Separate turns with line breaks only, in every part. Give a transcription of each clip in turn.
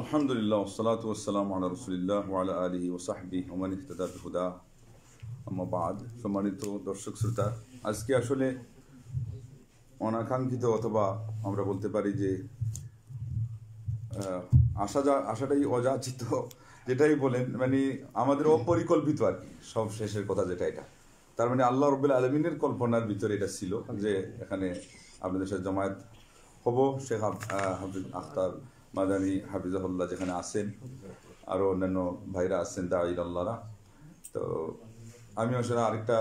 আলহামদুলিল্লাহ ওসলাত ওসালাম আল্লাহ রসুলিল্লাহ আলা আলহি ওসাহবি ওমান ইহতদা বিহুদা আমাবাদ সম্মানিত দর্শক শ্রোতা আজকে আসলে অনাকাঙ্ক্ষিত অথবা আমরা বলতে পারি যে আশা যা আশাটাই অযাচিত যেটাই বলেন মানে আমাদের অপরিকল্পিত আর কি সব শেষের কথা যেটা এটা তার মানে আল্লাহ রবুল্লা আলমিনের কল্পনার ভিতরে এটা ছিল যে এখানে আপনাদের সাথে জমায়েত হব শেখ হাফিজ আখতার মাদানী হাফিজাহুল্লাহ যেখানে আছেন আরও অন্যান্য ভাইরা আছেন দাঈদ আল্লাহরা তো আমি আসলে আরেকটা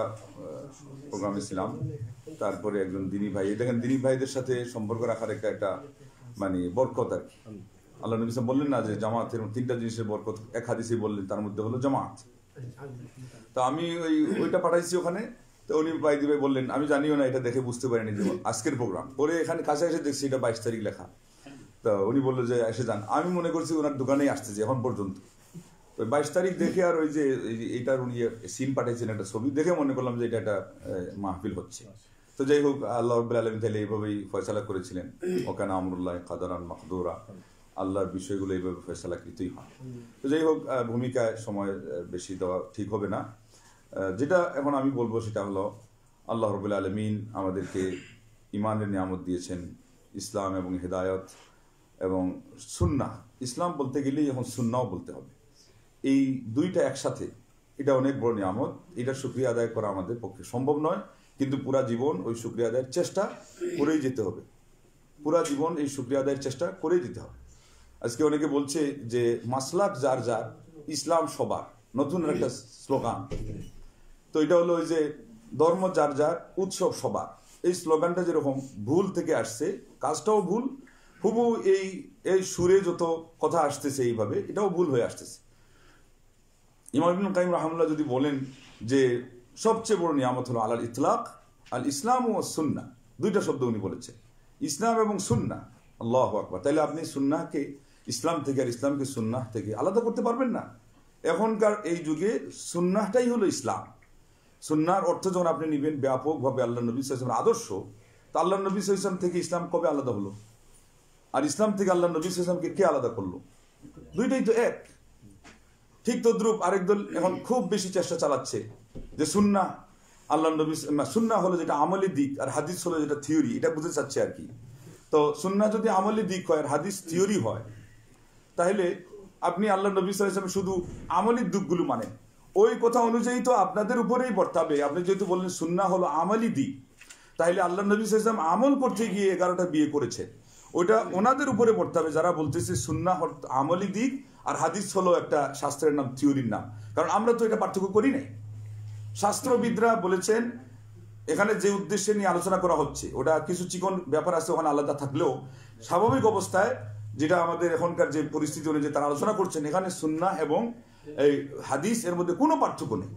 প্রোগ্রামে ছিলাম তারপরে একজন দিনী ভাই দেখেন দিনী ভাইদের সাথে সম্পর্ক রাখার একটা একটা মানে বরকত আর কি আল্লাহ নবী বললেন না যে জামাতের তিনটা জিনিসের বরকত এক হাদিসে বললেন তার মধ্যে হলো জামাত তো আমি ওই ওইটা পাঠাইছি ওখানে তো উনি ভাই ভাই বললেন আমি জানিও না এটা দেখে বুঝতে পারিনি যে আজকের প্রোগ্রাম পরে এখানে কাছে এসে দেখছি এটা বাইশ তারিখ লেখা তা উনি বললো যে এসে যান আমি মনে করছি ওনার দোকানেই আসতেছি এখন পর্যন্ত তো বাইশ তারিখ দেখে আর ওই যে এটার উনি সিন পাঠিয়েছেন একটা ছবি দেখে মনে করলাম যে এটা একটা মাহফিল হচ্ছে তো যাই হোক আল্লাহ রব্বুল আলম তাহলে এইভাবেই ফয়সালা করেছিলেন ওখানে আমরুল্লাহ কাদারান মাহদুরা আল্লাহর বিষয়গুলো এইভাবে ফয়সালাকৃতই হয় তো যাই হোক ভূমিকায় সময় বেশি দেওয়া ঠিক হবে না যেটা এখন আমি বলবো সেটা হলো আল্লাহ রবুল্লা আলমিন আমাদেরকে ইমানের নিয়ামত দিয়েছেন ইসলাম এবং হেদায়ত এবং সুন্না ইসলাম বলতে গেলেই এখন সুন্নাও বলতে হবে এই দুইটা একসাথে এটা অনেক বড় নিয়ামত এটা সুক্রিয়া আদায় করা আমাদের পক্ষে সম্ভব নয় কিন্তু পুরা জীবন ওই সুক্রিয়া আদায়ের চেষ্টা করেই যেতে হবে পুরা জীবন এই সুক্রিয়া আদায়ের চেষ্টা করেই দিতে হবে আজকে অনেকে বলছে যে মাসলাক যার যার ইসলাম সবার নতুন একটা স্লোগান তো এটা হলো ওই যে ধর্ম যার যার উৎসব সবার এই স্লোগানটা যেরকম ভুল থেকে আসছে কাজটাও ভুল হুবু এই এই সুরে যত কথা আসতেছে এইভাবে এটাও ভুল হয়ে আসতেছে ইমাম কাইম রাহমুল্লাহ যদি বলেন যে সবচেয়ে বড় নিয়ামত হলো আলাল ইতলাক আল ইসলাম ও সুন্না দুইটা শব্দ উনি বলেছেন ইসলাম এবং সুন্না আল্লাহ আকবর তাইলে আপনি সুন্নাকে ইসলাম থেকে আর ইসলামকে সুন্নাহ থেকে আলাদা করতে পারবেন না এখনকার এই যুগে সুন্নাহটাই হলো ইসলাম সুন্নার অর্থ যখন আপনি নিবেন ব্যাপকভাবে আল্লাহ নবী সাইসলামের আদর্শ তা আল্লাহ নবী সাইসলাম থেকে ইসলাম কবে আলাদা হলো আর ইসলাম থেকে আল্লাহ নবী ইসলামকে কে আলাদা করলো দুইটাই তো এক ঠিক তদ্রুপ আরেক দল এখন খুব বেশি চেষ্টা চালাচ্ছে যে সুন্না আল্লাহ নবী সুন্না হলো যেটা আমলি দিক আর হাদিস হলো যেটা থিওরি এটা বুঝতে চাচ্ছে আর কি তো সুন্না যদি আমলি দিক হয় আর হাদিস থিওরি হয় তাহলে আপনি আল্লাহ নবী ইসলাম শুধু আমলির দিকগুলো মানেন ওই কথা অনুযায়ী তো আপনাদের উপরেই বর্তাবে আপনি যেহেতু বললেন সুন্না হলো আমলি দিক তাহলে আল্লাহ নবী ইসলাম আমল করতে গিয়ে এগারোটা বিয়ে করেছে ওটা ওনাদের উপরে পড়তে হবে যারা বলতেছে সুন্না আমলি দিক আর হাদিস হলো একটা শাস্ত্রের নাম থিওরির নাম কারণ আমরা তো এটা পার্থক্য করি নাই শাস্ত্রবিদরা বলেছেন এখানে যে উদ্দেশ্যে নিয়ে আলোচনা করা হচ্ছে ওটা কিছু চিকন ব্যাপার আছে ওখানে আলাদা থাকলেও স্বাভাবিক অবস্থায় যেটা আমাদের এখনকার যে পরিস্থিতি অনুযায়ী তারা আলোচনা করছেন এখানে সুন্না এবং এই হাদিস এর মধ্যে কোনো পার্থক্য নেই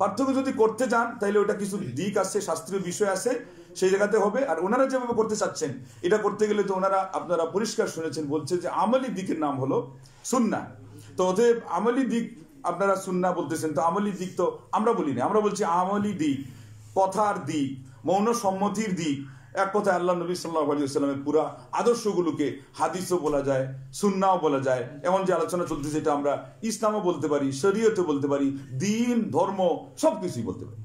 পার্থক্য যদি করতে যান তাহলে ওটা কিছু দিক আছে শাস্ত্রীয় বিষয় আছে সেই জায়গাতে হবে আর ওনারা যেভাবে করতে চাচ্ছেন এটা করতে গেলে তো ওনারা আপনারা পরিষ্কার শুনেছেন বলছে যে আমলি দিকের নাম হলো সুন্না তো অতএব আমলি দিক আপনারা সুন্না বলতেছেন তো আমলি দিক তো আমরা বলি না আমরা বলছি আমলি দিক কথার দিক মৌন সম্মতির দিক এক কথায় আল্লাহ নবী সাল্লাহ আলী আসসালামের পুরা আদর্শগুলোকে হাদিসও বলা যায় সুন্নাও বলা যায় এমন যে আলোচনা চলছে যেটা আমরা ইসলামও বলতে পারি শরীয়তে বলতে পারি দিন ধর্ম সব কিছুই বলতে পারি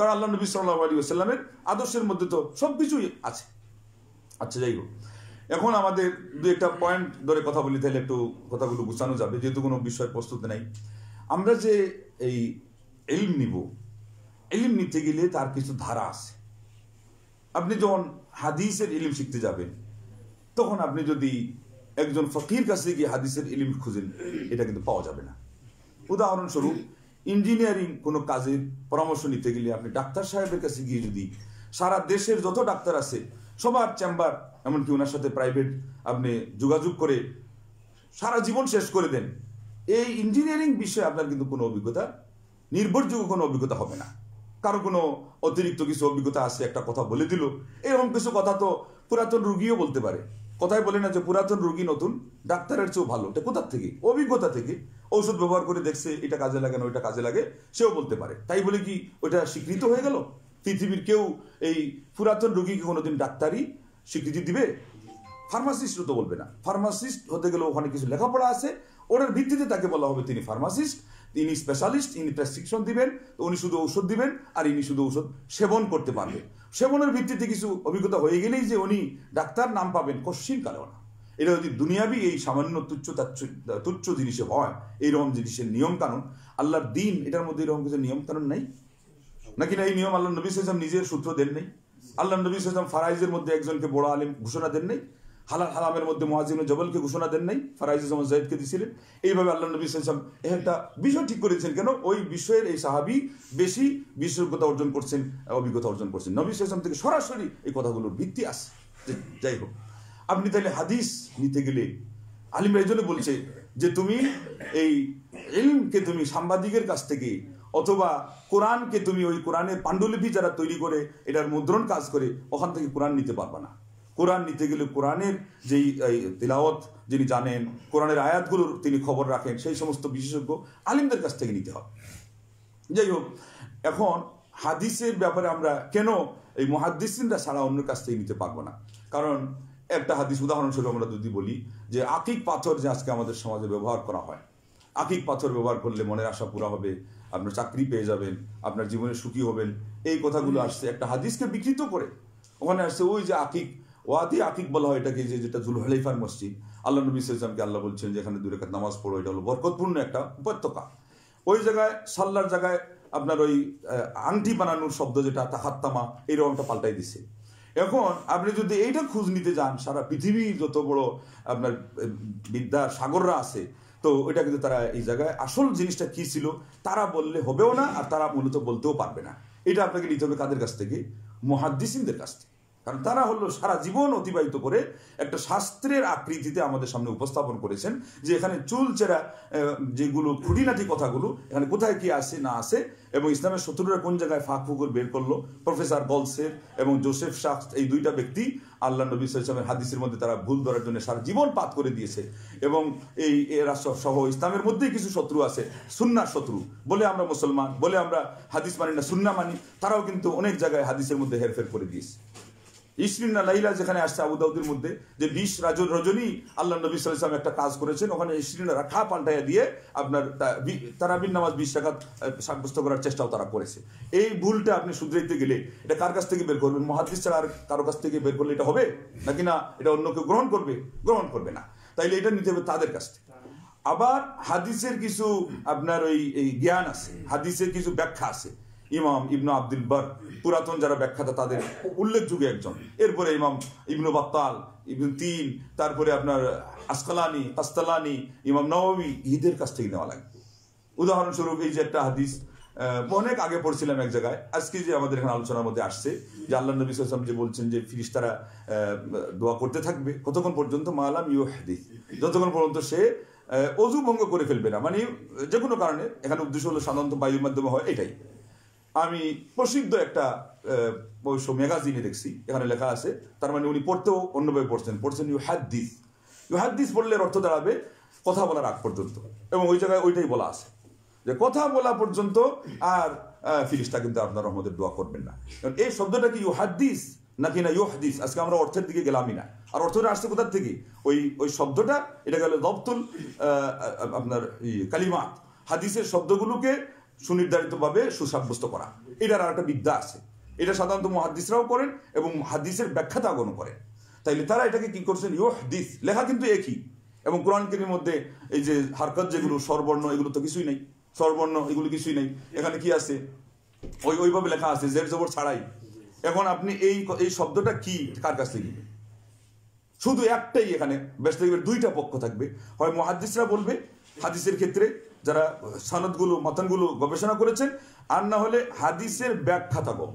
কারণ আল্লাহ নবী সাল্লাহ আলী আসাল্লামের আদর্শের মধ্যে তো সব কিছুই আছে আচ্ছা যাই হোক এখন আমাদের দু একটা পয়েন্ট ধরে কথা বলি তাহলে একটু কথাগুলো গুছানো যাবে যেহেতু কোনো বিষয় প্রস্তুত নাই আমরা যে এই এলিম নিব এলিম নিতে গেলে তার কিছু ধারা আছে আপনি যখন হাদিসের এলিম শিখতে যাবেন তখন আপনি যদি একজন ফকির কাছে গিয়ে হাদিসের এলিম খুঁজেন এটা কিন্তু পাওয়া যাবে না উদাহরণস্বরূপ ইঞ্জিনিয়ারিং কোনো কাজের পরামর্শ নিতে গেলে আপনি ডাক্তার সাহেবের কাছে গিয়ে যদি সারা দেশের যত ডাক্তার আছে সবার চেম্বার এমনকি ওনার সাথে প্রাইভেট আপনি যোগাযোগ করে সারা জীবন শেষ করে দেন এই ইঞ্জিনিয়ারিং বিষয়ে আপনার কিন্তু কোনো অভিজ্ঞতা নির্ভরযোগ্য কোনো অভিজ্ঞতা হবে না কারো কোনো অতিরিক্ত কিছু অভিজ্ঞতা আছে একটা কথা বলে দিল এরকম কিছু কথা তো পুরাতন রুগীও বলতে পারে কথাই বলে না যে পুরাতন রোগী নতুন ডাক্তারের চেয়েও ভালো এটা কোথার থেকে অভিজ্ঞতা থেকে ঔষধ ব্যবহার করে দেখছে এটা কাজে লাগে না ওইটা কাজে লাগে সেও বলতে পারে তাই বলে কি ওইটা স্বীকৃত হয়ে গেল পৃথিবীর কেউ এই পুরাতন রোগীকে কোনোদিন ডাক্তারই স্বীকৃতি দিবে ফার্মাসিস্টও তো বলবে না ফার্মাসিস্ট হতে গেলে ওখানে কিছু লেখাপড়া আছে ওটার ভিত্তিতে তাকে বলা হবে তিনি ফার্মাসিস্ট তিনি স্পেশালিস্ট ইনি প্রেসক্রিপশন দিবেন উনি শুধু ঔষধ দিবেন আর ইনি শুধু ঔষধ সেবন করতে পারবেন সেবনের ভিত্তিতে কিছু অভিজ্ঞতা হয়ে গেলেই যে উনি ডাক্তার নাম পাবেন কশ্চিন কালেও না এটা যদি দুনিয়াবি এই সামান্য তুচ্ছ তুচ্ছ জিনিসে হয় এইরকম জিনিসের নিয়ম কানুন আল্লাহর দিন এটার মধ্যে এরকম কিছু নিয়ম কানুন নেই নাকি না এই নিয়ম আল্লাহ নবী সাইসাম নিজের সূত্র দেন নেই আল্লাহ নবী সাইসাম ফারাইজের মধ্যে একজনকে বড় আলিম ঘোষণা দেন নেই হালাল হালামের মধ্যে মহাজিন জবলকে ঘোষণা দেন নাই ফারাইজুজ্জামান জাহিদকে দিয়েছিলেন এইভাবে আল্লাহ নবী সাল্লাম একটা বিষয় ঠিক করেছেন কেন ওই বিষয়ের এই সাহাবি বেশি বিশেষজ্ঞতা অর্জন করছেন অভিজ্ঞতা অর্জন করছেন নবী সাল্লাম থেকে সরাসরি এই কথাগুলোর ভিত্তি আসে যাই হোক আপনি তাহলে হাদিস নিতে গেলে আলিম রাইজনে বলছে যে তুমি এই এলকে তুমি সাংবাদিকের কাছ থেকে অথবা কোরআনকে তুমি ওই কোরআনের পাণ্ডুলিপি যারা তৈরি করে এটার মুদ্রণ কাজ করে ওখান থেকে কোরআন নিতে পারবা না কোরআন নিতে গেলে কোরআনের যেই তিলাওয়াত যিনি জানেন কোরআনের আয়াতগুলোর তিনি খবর রাখেন সেই সমস্ত বিশেষজ্ঞ আলিমদের কাছ থেকে নিতে হয় যাই হোক এখন হাদিসের ব্যাপারে আমরা কেন এই মহাদিসিনরা ছাড়া অন্যের কাছ থেকে নিতে পারবো না কারণ একটা হাদিস উদাহরণস্বরূপ আমরা যদি বলি যে আকিক পাথর যে আজকে আমাদের সমাজে ব্যবহার করা হয় আকিক পাথর ব্যবহার করলে মনের আশা পুরা হবে আপনার চাকরি পেয়ে যাবেন আপনার জীবনে সুখী হবেন এই কথাগুলো আসছে একটা হাদিসকে বিকৃত করে ওখানে আসছে ওই যে আকিক ওয়াদি আতিক বলা হয় এটাকে যে যেটা জুলহালিফার মসজিদ আল্লাহ নবী সালামকে আল্লাহ বলছেন যেখানে দূরে নামাজ পড়ো এটা হলো বরকতপূর্ণ একটা উপত্যকা ওই জায়গায় সাল্লার জায়গায় আপনার ওই আংটি বানানোর শব্দ যেটা তাহাত্তামা রকমটা পাল্টাই দিছে এখন আপনি যদি এইটা খোঁজ নিতে যান সারা পৃথিবী যত বড় আপনার বিদ্যা সাগররা আছে তো ওইটা কিন্তু তারা এই জায়গায় আসল জিনিসটা কি ছিল তারা বললে হবেও না আর তারা মূলত বলতেও পারবে না এটা আপনাকে নিতে হবে কাদের কাছ থেকে মহাদ্দিসিনদের কাছ থেকে কারণ তারা হলো সারা জীবন অতিবাহিত করে একটা শাস্ত্রের আকৃতিতে আমাদের সামনে উপস্থাপন করেছেন যে এখানে চুল চেরা যেগুলো খুঁটিনাটি কথাগুলো এখানে কোথায় কি আসে না আসে এবং ইসলামের শত্রুরা কোন জায়গায় ফাঁক ফুকুর বের করলো প্রফেসর গলসের এবং জোসেফ শাহ এই দুইটা ব্যক্তি আল্লাহ নবী ইসলামের হাদিসের মধ্যে তারা ভুল ধরার জন্য সারা জীবন পাত করে দিয়েছে এবং এই এরা সহ ইসলামের মধ্যেই কিছু শত্রু আছে সুন্নার শত্রু বলে আমরা মুসলমান বলে আমরা হাদিস মানি না সুন্না মানি তারাও কিন্তু অনেক জায়গায় হাদিসের মধ্যে হেরফের করে দিয়েছে ইসমিনা লাইলা যেখানে আসছে আবুদাউদের মধ্যে যে বিশ রাজন রজনী আল্লাহ নবী সাল্লাম একটা কাজ করেছেন ওখানে ইসমিনা রাখা পাল্টাইয়া দিয়ে আপনার তারাবিন নামাজ বিশ টাকা সাব্যস্ত করার চেষ্টাও তারা করেছে এই ভুলটা আপনি শুধরাইতে গেলে এটা কার কাছ থেকে বের করবেন মহাদিস ছাড়া আর কারো কাছ থেকে বের করলে এটা হবে নাকি না এটা অন্য কেউ গ্রহণ করবে গ্রহণ করবে না তাইলে এটা নিতে হবে তাদের কাছ থেকে আবার হাদিসের কিছু আপনার ওই জ্ঞান আছে হাদিসের কিছু ব্যাখ্যা আছে ইমাম ইবনু আব্দুল বার পুরাতন যারা ব্যাখ্যাতা তাদের উল্লেখযোগ্য একজন এরপরে ইমাম ইবনু বাত্তাল ইবনু তিন তারপরে আপনার আসকালানি আস্তালানি ইমাম নবমী ঈদের কাছ থেকে নেওয়া লাগবে উদাহরণস্বরূপ এই যে একটা হাদিস অনেক আগে পড়ছিলাম এক জায়গায় আজকে যে আমাদের এখানে আলোচনার মধ্যে আসছে যে আল্লাহ নবী সাল্লাম যে বলছেন যে ফিরিস তারা দোয়া করতে থাকবে কতক্ষণ পর্যন্ত মালাম ইউ হাদিস যতক্ষণ পর্যন্ত সে অজু ভঙ্গ করে ফেলবে না মানে যে কোনো কারণে এখানে উদ্দেশ্য হলো সাধারণত বায়ুর মাধ্যমে হয় এটাই আমি প্রসিদ্ধ একটা ওই ম্যাগাজিনে দেখছি এখানে লেখা আছে তার মানে উনি পড়তেও অন্যভাবে পড়ছেন পড়ছেন ইউ হাদ্দিস ইউ হাদ্দিস বললে অর্থ দাঁড়াবে কথা বলার আগ পর্যন্ত এবং ওই জায়গায় ওইটাই বলা আছে যে কথা বলা পর্যন্ত আর ফিরিস্তা কিন্তু আপনার আমাদের দোয়া করবেন না কারণ এই শব্দটা কি ইউ হাদ্দিস নাকি না ইউ হাদিস আজকে আমরা অর্থের দিকে গেলামই না আর অর্থটা আসছে কোথার থেকে ওই ওই শব্দটা এটা গেল দপ্তুল আপনার কালিমা হাদিসের শব্দগুলোকে সুনির্ধারিতভাবে সুসাব্যস্ত করা এটার আর একটা বিদ্যা আছে এটা সাধারণত মহাদিসরাও করেন এবং হাদিসের ব্যাখ্যা তাগনও করেন তাইলে তারা এটাকে কি করছেন ইউ হাদিস লেখা কিন্তু একই এবং কোরআন কেরির মধ্যে এই যে হারকত যেগুলো স্বরবর্ণ এগুলো তো কিছুই নেই স্বরবর্ণ এগুলো কিছুই নেই এখানে কি আছে ওই ওইভাবে লেখা আছে জের জবর ছাড়াই এখন আপনি এই এই শব্দটা কি কার কাছ থেকে শুধু একটাই এখানে ব্যস্ত দুইটা পক্ষ থাকবে হয় মহাদিসরা বলবে হাদিসের ক্ষেত্রে যারা সনদগুলো মতনগুলো গবেষণা করেছেন আর না হলে হাদিসের ব্যাখ্যা থাকম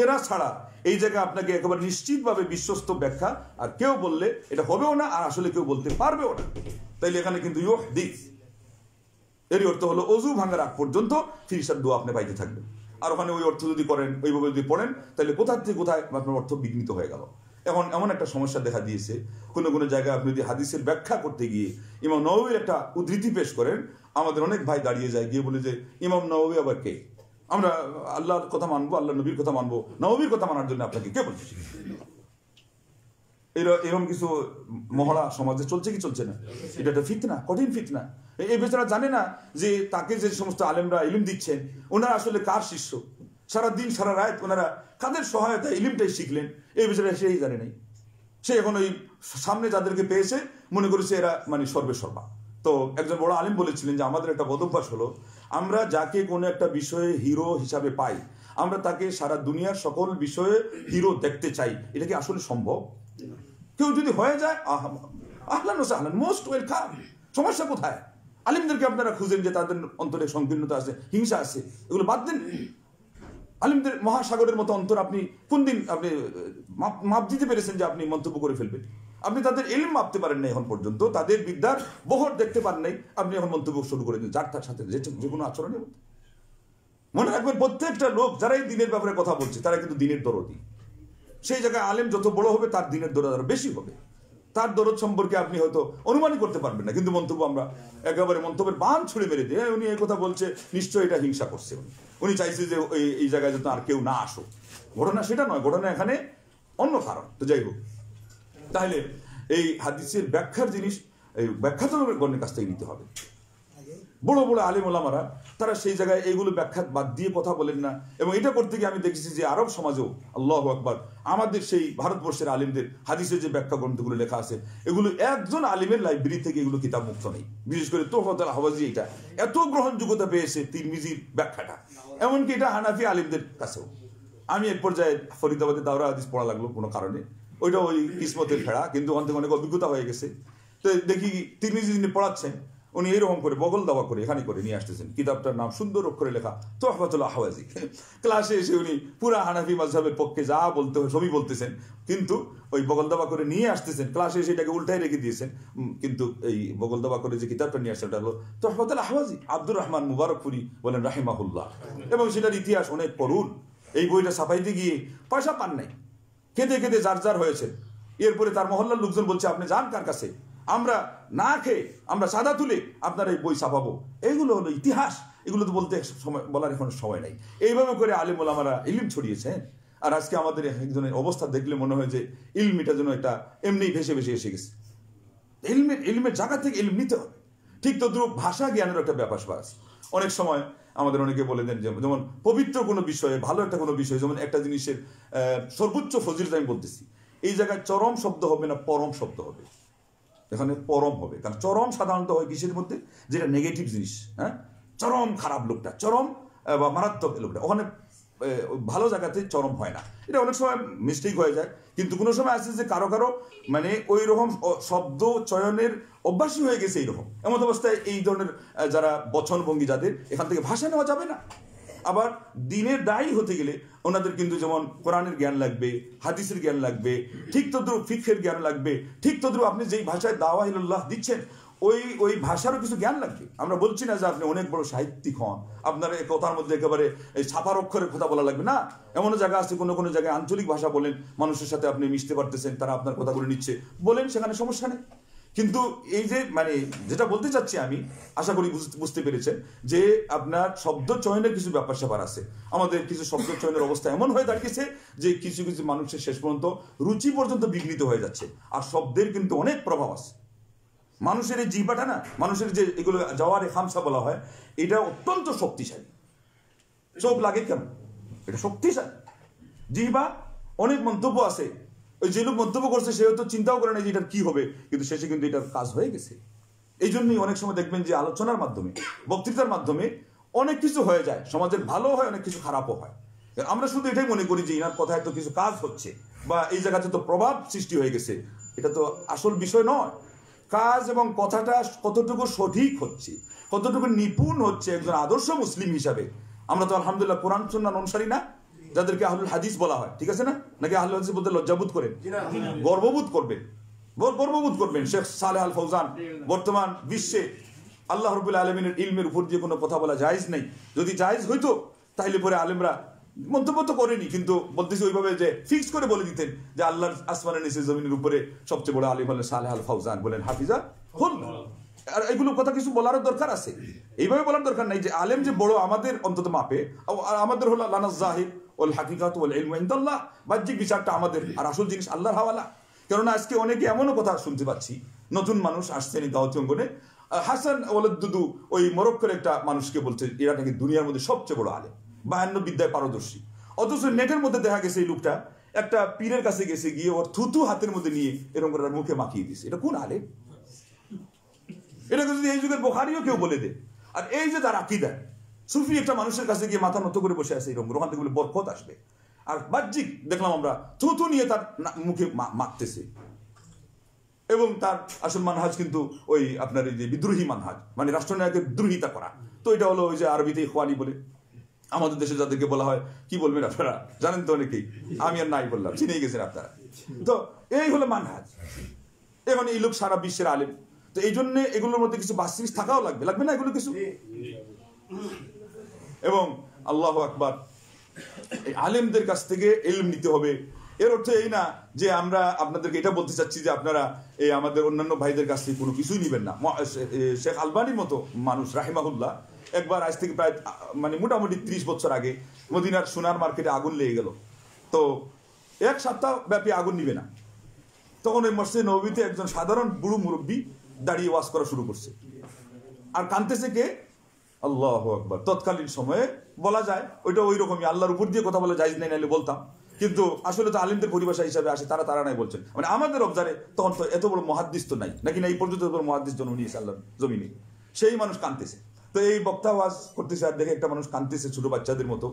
এরা ছাড়া এই জায়গায় আপনাকে একেবারে নিশ্চিতভাবে বিশ্বস্ত ব্যাখ্যা আর কেউ বললে এটা হবেও না আর আসলে কেউ বলতে পারবেও না তাইলে এখানে কিন্তু ইউ দিস এরই অর্থ হলো অজু ভাঙার আগ পর্যন্ত ফিরিসার দোয়া আপনি বাইতে থাকবেন আর ওখানে ওই অর্থ যদি করেন ওইভাবে যদি পড়েন তাহলে কোথার থেকে কোথায় আপনার অর্থ বিঘ্নিত হয়ে গেল এখন এমন একটা সমস্যা দেখা দিয়েছে কোনো কোনো জায়গায় আপনি যদি হাদিসের ব্যাখ্যা করতে গিয়ে ইমাম নবীর একটা উদ্ধৃতি পেশ করেন আমাদের অনেক ভাই দাঁড়িয়ে যায় গিয়ে বলে যে ইমাম নবী আবার কে আমরা আল্লাহর কথা মানবো আল্লাহ নবীর কথা মানবো নবীর কথা মানার জন্য আপনাকে কে বলছি এরকম কিছু মহড়া সমাজে চলছে কি চলছে না এটা একটা ফিতনা কঠিন ফিতনা এই বেচারা জানে না যে তাকে যে সমস্ত আলেমরা ইলিম দিচ্ছেন ওনারা আসলে কার শিষ্য সারা দিন সারা রাত ওনারা কাদের সহায়তায় ইলিমটাই শিখলেন এই বিষয়টা সেই জানে নাই সে এখন ওই সামনে যাদেরকে পেয়েছে মনে করেছে এরা মানে সর্বে সর্বা তো একজন বড় আলিম বলেছিলেন যে আমাদের একটা বদভ্যাস হলো আমরা যাকে কোনো একটা বিষয়ে হিরো হিসাবে পাই আমরা তাকে সারা দুনিয়ার সকল বিষয়ে হিরো দেখতে চাই এটা কি আসলে সম্ভব কেউ যদি হয়ে যায় আহলান আহলান মোস্ট ওয়েলকাম সমস্যা কোথায় আলিমদেরকে আপনারা খুঁজেন যে তাদের অন্তরে সংকীর্ণতা আছে হিংসা আছে এগুলো বাদ দেন আলিমদের মহাসাগরের মতো অন্তর আপনি কোন দিন আপনি মাপ দিতে পেরেছেন যে আপনি মন্তব্য করে ফেলবেন আপনি তাদের এলিম মাপতে পারেন না এখন পর্যন্ত তাদের বিদ্যার বহর দেখতে পান নাই আপনি এখন মন্তব্য শুরু করে দিন যার তার সাথে যে কোনো আচরণের মধ্যে মনে রাখবেন প্রত্যেকটা লোক যারাই দিনের ব্যাপারে কথা বলছে তারা কিন্তু দিনের দরদি সেই জায়গায় আলেম যত বড় হবে তার দিনের দরদ আরো বেশি হবে তার দরদ সম্পর্কে আপনি হয়তো অনুমানই করতে পারবেন না কিন্তু মন্তব্য আমরা একেবারে মন্তব্যের বান ছুড়ে মেরে দিয়ে উনি এই কথা বলছে নিশ্চয়ই এটা হিংসা করছে উনি উনি চাইছে যে এই জায়গায় যাতে আর কেউ না আসো ঘটনা সেটা নয় ঘটনা এখানে অন্য কারণ তো যাই হোক তাহলে এই হাদিসের ব্যাখ্যার জিনিস এই ব্যাখ্যাত গণের কাছ থেকে নিতে হবে বড় বড় আলিম ওলামারা তারা সেই জায়গায় এইগুলো ব্যাখ্যা বাদ দিয়ে কথা বলেন না এবং এটা করতে গিয়ে আমি দেখেছি যে আরব সমাজেও আল্লাহ আকবর আমাদের সেই ভারতবর্ষের আলিমদের হাদিসের যে ব্যাখ্যা গ্রন্থগুলো লেখা আছে এগুলো একজন আলিমের লাইব্রেরি থেকে এগুলো কিতাব মুক্ত নেই বিশেষ করে তোহফাত আল হাওয়াজি এটা এত গ্রহণযোগ্যতা পেয়েছে তিরমিজির ব্যাখ্যাটা এমনকি এটা হানাফি আলিমদের কাছেও আমি এক পর্যায়ে ফরিদাবাদে দাওরা হাদিস পড়া লাগলো কোনো কারণে ওইটা ওই কিসমতের ফেড়া কিন্তু অনেক অনেক অভিজ্ঞতা হয়ে গেছে তো দেখি তিনি যিনি পড়াচ্ছেন উনি এরকম করে বগল দাবা করে এখানে করে নিয়ে আসতেছেন কিতাবটার নাম সুন্দর অক্ষরে লেখা তোহবাতুল আহওয়াজি ক্লাসে এসে উনি পুরা হানাফি মাঝহের পক্ষে যা বলতে হয় সবই বলতেছেন কিন্তু ওই বগল দাবা করে নিয়ে আসতেছেন ক্লাসে এসে এটাকে উল্টাই রেখে দিয়েছেন কিন্তু এই বগল দাবা করে যে কিতাবটা নিয়ে আসছে ওটা হলো তোহবাতুল আহওয়াজি আব্দুর রহমান মুবারকপুরি বলেন রাহিমাহুল্লাহ এবং সেটার ইতিহাস অনেক করুণ এই বইটা সাফাইতে গিয়ে পয়সা পান নাই খেতে খেতে যার যার হয়েছে এরপরে তার মহল্লার লোকজন বলছে আপনি যান কার কাছে আমরা না খেয়ে আমরা সাদা তুলে আপনার এই বই ছাপাবো এইগুলো হলো ইতিহাস এগুলো তো বলতে সময় বলার এখন সময় নাই এইভাবে করে আলিম ওলামারা ইলিম ছড়িয়েছেন আর আজকে আমাদের একজনের অবস্থা দেখলে মনে হয় যে ইলম এটা যেন একটা এমনি ভেসে ভেসে এসে গেছে ইলমের ইলমের জায়গা থেকে ইলম নিতে হবে ঠিক তো দ্রুপ ভাষা জ্ঞানের একটা ব্যাপার সবার অনেক সময় আমাদের অনেকে বলে দেন যেমন পবিত্র কোনো বিষয়ে ভালো একটা কোনো বিষয়ে যেমন একটা জিনিসের সর্বোচ্চ ফজিলত আমি বলতেছি এই জায়গায় চরম শব্দ হবে না পরম শব্দ হবে এখানে পরম হবে কারণ চরম সাধারণত হয় কিসের মধ্যে যেটা নেগেটিভ জিনিস হ্যাঁ চরম খারাপ লোকটা চরম বা মারাত্মক লোকটা ওখানে ভালো জায়গাতে চরম হয় না এটা অনেক সময় মিস্টেক হয়ে যায় কিন্তু কোনো সময় আছে যে কারো কারো মানে ওই রকম শব্দ চয়নের অভ্যাসই হয়ে গেছে এইরকম এমন অবস্থায় এই ধরনের যারা বচনভঙ্গি যাদের এখান থেকে ভাষা নেওয়া যাবে না আবার দিনের দায়ী হতে গেলে ওনাদের কিন্তু যেমন কোরআনের জ্ঞান লাগবে হাদিসের জ্ঞান লাগবে ঠিক তদ্রুপ ফিকের জ্ঞান লাগবে ঠিক তদ্রুপ আপনি যেই ভাষায় দাওয়াহিল্লাহ দিচ্ছেন ওই ওই ভাষারও কিছু জ্ঞান লাগবে আমরা বলছি না যে আপনি অনেক বড় সাহিত্যিক হন আপনার এই কথার মধ্যে একেবারে এই ছাপার অক্ষরের কথা বলা লাগবে না এমনও জায়গা আছে কোনো কোনো জায়গায় আঞ্চলিক ভাষা বলেন মানুষের সাথে আপনি মিশতে পারতেছেন তারা আপনার কথাগুলো নিচ্ছে বলেন সেখানে সমস্যা নেই কিন্তু এই যে মানে যেটা বলতে চাচ্ছি আমি আশা করি বুঝতে পেরেছেন যে আপনার শব্দ চয়নের কিছু ব্যাপার স্যাপার আছে আমাদের কিছু শব্দ চয়নের অবস্থা এমন হয়ে দাঁড়িয়েছে যে কিছু কিছু মানুষের শেষ পর্যন্ত রুচি পর্যন্ত বিঘ্নিত হয়ে যাচ্ছে আর শব্দের কিন্তু অনেক প্রভাব আছে মানুষের এই জিহ্বাটা না মানুষের যে এগুলো যাওয়ার হামসা বলা হয় এটা অত্যন্ত শক্তিশালী চোখ লাগে কেন এটা শক্তিশালী জিহ্বা অনেক মন্তব্য আছে ওই যে লোক মন্তব্য করছে সে হয়তো চিন্তাও করে না যে এটার কী হবে কিন্তু শেষে কিন্তু এটার কাজ হয়ে গেছে এই জন্যই অনেক সময় দেখবেন যে আলোচনার মাধ্যমে বক্তৃতার মাধ্যমে অনেক কিছু হয়ে যায় সমাজের ভালো হয় অনেক কিছু খারাপও হয় আমরা শুধু এটাই মনে করি যে ইনার কথায় তো কিছু কাজ হচ্ছে বা এই জায়গাতে তো প্রভাব সৃষ্টি হয়ে গেছে এটা তো আসল বিষয় নয় কাজ এবং কথাটা কতটুকু সঠিক হচ্ছে কতটুকু নিপুণ হচ্ছে একজন আদর্শ মুসলিম হিসাবে আমরা তো আলহামদুলিল্লাহ কোরআন সন্ন্যান অনুসারী না যাদেরকে আহুল হাদিস বলা হয় ঠিক আছে না নাকি আহুল হাদিস বলতে লজ্জাবোধ করেন গর্ববোধ করবেন গর্ববোধ করবেন শেখ সালে আল ফৌজান বর্তমান বিশ্বে আল্লাহ রবুল্লা আলমিনের ইলমের উপর দিয়ে কোনো কথা বলা জায়জ নেই যদি জায়জ হইতো তাহলে পরে আলেমরা মন্তব্য তো করেনি কিন্তু বলতেছি ওইভাবে যে ফিক্স করে বলে দিতেন যে আল্লাহর আসমানের নিচে জমিনের উপরে সবচেয়ে বড় আলিম হলেন সালে আল ফৌজান বলেন হাফিজা হল আর এগুলো কথা কিছু বলার দরকার আছে এইভাবে বলার দরকার নাই যে আলেম যে বড় আমাদের অন্তত মাপে আমাদের হলো লানাজ জাহির ওল হাকিকাত ওল ইলম ইন্দাল্লাহ বাহ্যিক বিচারটা আমাদের আর আসল জিনিস আল্লাহর হাওয়ালা কেননা আজকে অনেকে এমনও কথা শুনতে পাচ্ছি নতুন মানুষ আসছেন এই দাওয়াত অঙ্গনে হাসান ওলদ্দুদু ওই মরক্কোর একটা মানুষকে বলছে এরা নাকি দুনিয়ার মধ্যে সবচেয়ে বড় আলে বায়ান্ন বিদ্যায় পারদর্শী অথচ নেটের মধ্যে দেখা গেছে এই লোকটা একটা পীরের কাছে গেছে গিয়ে ওর থুতু হাতের মধ্যে নিয়ে এরকম করে মুখে মাখিয়ে দিছে এটা কোন আলে এটাকে যদি এই যুগের বোখারিও কেউ বলে দেয় আর এই যে তার আকিদা সুফি একটা মানুষের কাছে গিয়ে মাথা নত করে বসে আছে এরকম ওখান থেকে বরকত আসবে আর বাহ্যিক দেখলাম আমরা থুথু নিয়ে তার মুখে মারতেছে এবং তার আসল মানহাজ কিন্তু ওই আপনার এই যে বিদ্রোহী মানহাজ মানে রাষ্ট্রনায়কের বিদ্রোহিতা করা তো এটা হলো ওই যে আরবিতে খোয়ানি বলে আমাদের দেশে যাদেরকে বলা হয় কি বলবেন আপনারা জানেন তো অনেকেই আমি আর নাই বললাম চিনে গেছেন আপনারা তো এই হলো মানহাজ এখন এই লোক সারা বিশ্বের আলেম তো এই জন্য এগুলোর মধ্যে কিছু বাস্তবিক থাকাও লাগবে লাগবে না এগুলো কিছু এবং আল্লাহ আকবার এই আলেমদের কাছ থেকে এলম নিতে হবে এর অর্থ এই না যে আমরা আপনাদেরকে এটা বলতে চাচ্ছি যে আপনারা এই আমাদের অন্যান্য ভাইদের কাছ থেকে কোনো কিছুই নেবেন না শেখ আলবানির মতো মানুষ রাহিমাহুল্লাহ একবার আজ থেকে প্রায় মানে মোটামুটি ত্রিশ বছর আগে মদিনার সোনার মার্কেটে আগুন লেগে গেল তো এক সপ্তাহ ব্যাপী আগুন নিবে না তখন ওই মসজিদ নবীতে একজন সাধারণ বুড়ো মুরব্বী দাঁড়িয়ে ওয়াশ করা শুরু করছে আর কানতেছে কে আল্লাহ আকবর তৎকালীন সময়ে বলা যায় ওইটা ওই রকমই আল্লাহর উপর দিয়ে কথা বলে যায় নাই নাইলে বলতাম কিন্তু আসলে তো আলিমদের পরিভাষা হিসাবে আসে তারা তারা নাই বলছেন মানে আমাদের অবজারে তখন তো এত বড় মহাদ্দিস তো নাই নাকি না এই পর্যন্ত এত বড় মহাদ্দিস জন্ম নিয়েছে আল্লাহ জমিনে সেই মানুষ কাঁদতেছে তো এই বক্তা আওয়াজ করতেছে আর দেখে একটা মানুষ কাঁদতেছে ছোট বাচ্চাদের মতো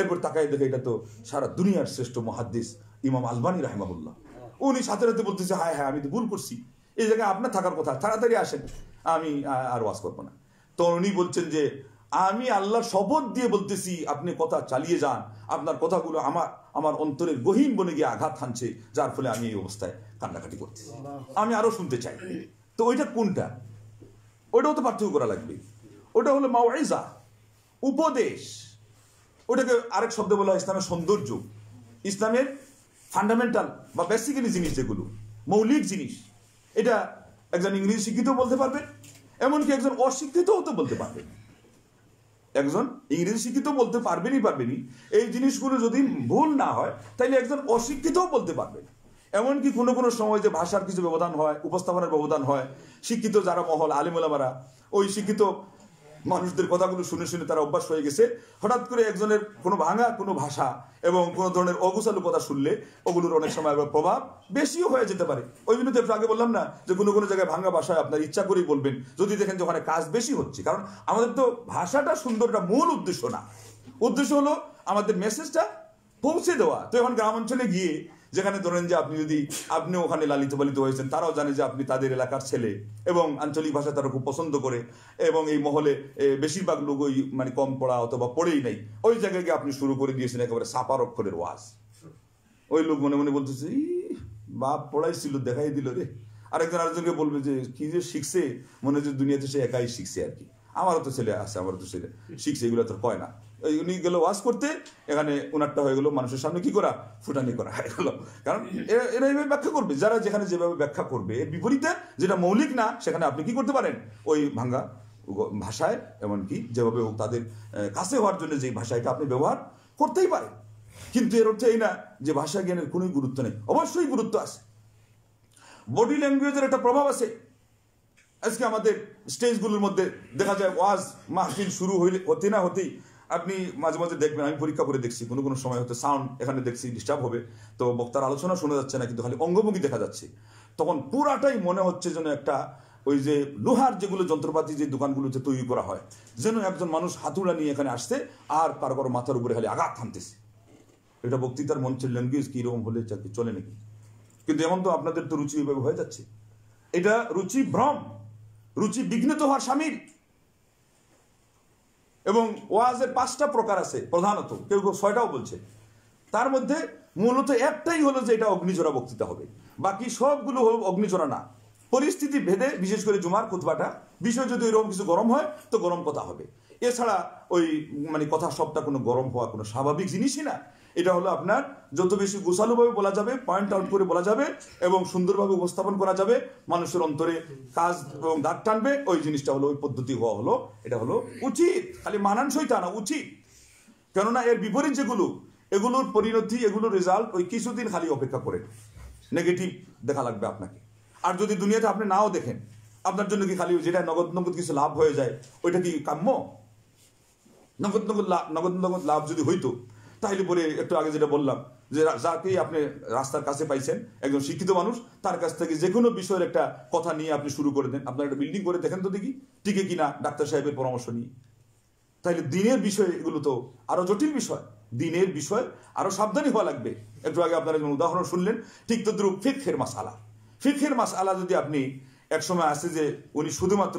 এরপর তাকায় দেখে এটা তো সারা দুনিয়ার শ্রেষ্ঠ মহাদ্দিস ইমাম আলবানী রাহেমাবুল্লাহ উনি সাথে সাথে বলতেছে হ্যাঁ হ্যাঁ আমি তো ভুল করছি এই জায়গায় আপনার থাকার কথা তাড়াতাড়ি আসেন আমি আর ওয়াজ করবো না তরুণী উনি বলছেন যে আমি আল্লাহ শপথ দিয়ে বলতেছি আপনি কথা চালিয়ে যান আপনার কথাগুলো আমার আমার অন্তরের গহীন বনে গিয়ে আঘাত হানছে যার ফলে আমি এই অবস্থায় কান্নাকাটি করতেছি আমি আরও শুনতে চাই তো ওইটা কোনটা ওইটাও তো পার্থক্য করা লাগবে ওটা হলো মাওয়াইজা উপদেশ ওটাকে আরেক শব্দ বলা হয় ইসলামের সৌন্দর্য ইসলামের ফান্ডামেন্টাল বা বেসিক্যালি জিনিস যেগুলো মৌলিক জিনিস এটা একজন ইংরেজি শিক্ষিত বলতে পারবেন এমনকি একজন অশিক্ষিতও তো বলতে পারবে একজন ইংরেজি শিক্ষিত বলতে পারবেনই পারবেনি এই জিনিসগুলো যদি ভুল না হয় তাহলে একজন অশিক্ষিতও বলতে পারবে এমনকি কোনো কোনো সময় যে ভাষার কিছু ব্যবধান হয় উপস্থাপনার ব্যবধান হয় শিক্ষিত যারা মহল আলিমুলামারা ওই শিক্ষিত মানুষদের কথাগুলো শুনে শুনে তারা অভ্যাস হয়ে গেছে হঠাৎ করে একজনের কোনো ভাঙা কোনো ভাষা এবং কোনো ধরনের অগুচালু কথা শুনলে ওগুলোর অনেক সময় প্রভাব বেশিও হয়ে যেতে পারে ওই জন্য আগে বললাম না যে কোনো কোনো জায়গায় ভাঙা ভাষায় আপনার ইচ্ছা করেই বলবেন যদি দেখেন যে ওখানে কাজ বেশি হচ্ছে কারণ আমাদের তো ভাষাটা সুন্দরটা মূল উদ্দেশ্য না উদ্দেশ্য হলো আমাদের মেসেজটা পৌঁছে দেওয়া তো এখন গ্রাম অঞ্চলে গিয়ে যেখানে ধরেন যে আপনি যদি আপনিও ওখানে লালিত পালিত হয়েছেন তারাও জানে যে আপনি তাদের এলাকার ছেলে এবং আঞ্চলিক ভাষা তারা খুব পছন্দ করে এবং এই মহলে বেশিরভাগ লোক ওই মানে কম পড়া অথবা পড়েই নাই ওই জায়গায় গিয়ে আপনি শুরু করে দিয়েছেন একেবারে সাপার অক্ষরের ওয়াজ ওই লোক মনে মনে বলতেছে বাপ পড়াইছিল দেখাই দিল রে আরেকজন আরেকজনকে বলবে যে কি যে শিখছে মনে হচ্ছে দুনিয়াতে সে একাই শিখছে আর কি আমারও তো ছেলে আছে আমারও তো ছেলে শিখছে এগুলো তো কয় না উনি গেল ওয়াজ করতে এখানে ওনারটা হয়ে গেলো মানুষের সামনে কি করা ফুটানি করা হয়ে গেলো কারণ এরা এইভাবে ব্যাখ্যা করবে যারা যেখানে যেভাবে ব্যাখ্যা করবে এর বিপরীতে যেটা মৌলিক না সেখানে আপনি কি করতে পারেন ওই ভাঙ্গা ভাষায় এমনকি যেভাবে হোক তাদের কাছে হওয়ার জন্য যে ভাষাটা আপনি ব্যবহার করতেই পারেন কিন্তু এর অর্থে এই না যে ভাষা জ্ঞানের কোনো গুরুত্ব নেই অবশ্যই গুরুত্ব আছে বডি ল্যাঙ্গুয়েজের একটা প্রভাব আছে আজকে আমাদের স্টেজগুলোর মধ্যে দেখা যায় ওয়াজ মাহফিল শুরু হইলে হতে না হতেই আপনি মাঝে মাঝে দেখবেন আমি পরীক্ষা করে দেখছি কোনো কোনো সময় হতে সাউন্ড এখানে দেখছি ডিস্টার্ব হবে তো বক্তার আলোচনা শোনা যাচ্ছে না কিন্তু খালি অঙ্গভঙ্গি দেখা যাচ্ছে তখন পুরাটাই মনে হচ্ছে যেন একটা ওই যে লোহার যেগুলো যন্ত্রপাতি যে দোকানগুলোতে তৈরি করা হয় যেন একজন মানুষ হাতুড়া নিয়ে এখানে আসছে আর কারো কারো মাথার উপরে খালি আঘাত থামতেছে এটা বক্তৃতার মঞ্চের ল্যাঙ্গুয়েজ কীরকম হলে চাকরি চলে নাকি কিন্তু এমন তো আপনাদের তো রুচি ওইভাবে হয়ে যাচ্ছে এটা রুচি ভ্রম রুচি বিঘ্নিত হওয়ার সামিল এবং ওয়াজের পাঁচটা প্রকার আছে প্রধানত কেউ কেউ ছয়টাও বলছে তার মধ্যে মূলত একটাই হলো যে এটা অগ্নিজোড়া বক্তৃতা হবে বাকি সবগুলো হল অগ্নিজোড়া না পরিস্থিতি ভেদে বিশেষ করে জুমার খুতবাটা বিষয় যদি এরকম কিছু গরম হয় তো গরম কথা হবে এছাড়া ওই মানে কথা সবটা কোনো গরম হওয়া কোনো স্বাভাবিক জিনিসই না এটা হলো আপনার যত বেশি গোছালোভাবে বলা যাবে পয়েন্ট আউট করে বলা যাবে এবং সুন্দরভাবে উপস্থাপন করা যাবে মানুষের অন্তরে কাজ এবং দাগ টানবে ওই জিনিসটা হলো ওই পদ্ধতি হওয়া হলো এটা হলো উচিত খালি মানানসই তা না উচিত কেননা এর বিপরীত যেগুলো এগুলোর পরিণতি এগুলোর রেজাল্ট ওই কিছুদিন খালি অপেক্ষা করে নেগেটিভ দেখা লাগবে আপনাকে আর যদি দুনিয়াতে আপনি নাও দেখেন আপনার জন্য কি খালি যেটা নগদ নগদ কিছু লাভ হয়ে যায় ওইটা কি কাম্য নগদ নগদ লাভ নগদ নগদ লাভ যদি হইতো তাইলে পরে একটু আগে যেটা বললাম যে যাকেই আপনি রাস্তার কাছে পাইছেন একজন শিক্ষিত মানুষ তার কাছ থেকে যে কোনো বিষয়ের একটা কথা নিয়ে আপনি শুরু করে দেন আপনার একটা বিল্ডিং করে দেখেন তো দেখি টিকে কিনা ডাক্তার সাহেবের পরামর্শ নিয়ে তাইলে দিনের বিষয় এগুলো তো আরো জটিল বিষয় দিনের বিষয় আরো সাবধানী হওয়া লাগবে একটু আগে আপনারা যেমন উদাহরণ শুনলেন ঠিক তো দ্রুপ মাস ফিকহের মাসালা মাস আলা যদি আপনি একসময় আসে যে উনি শুধুমাত্র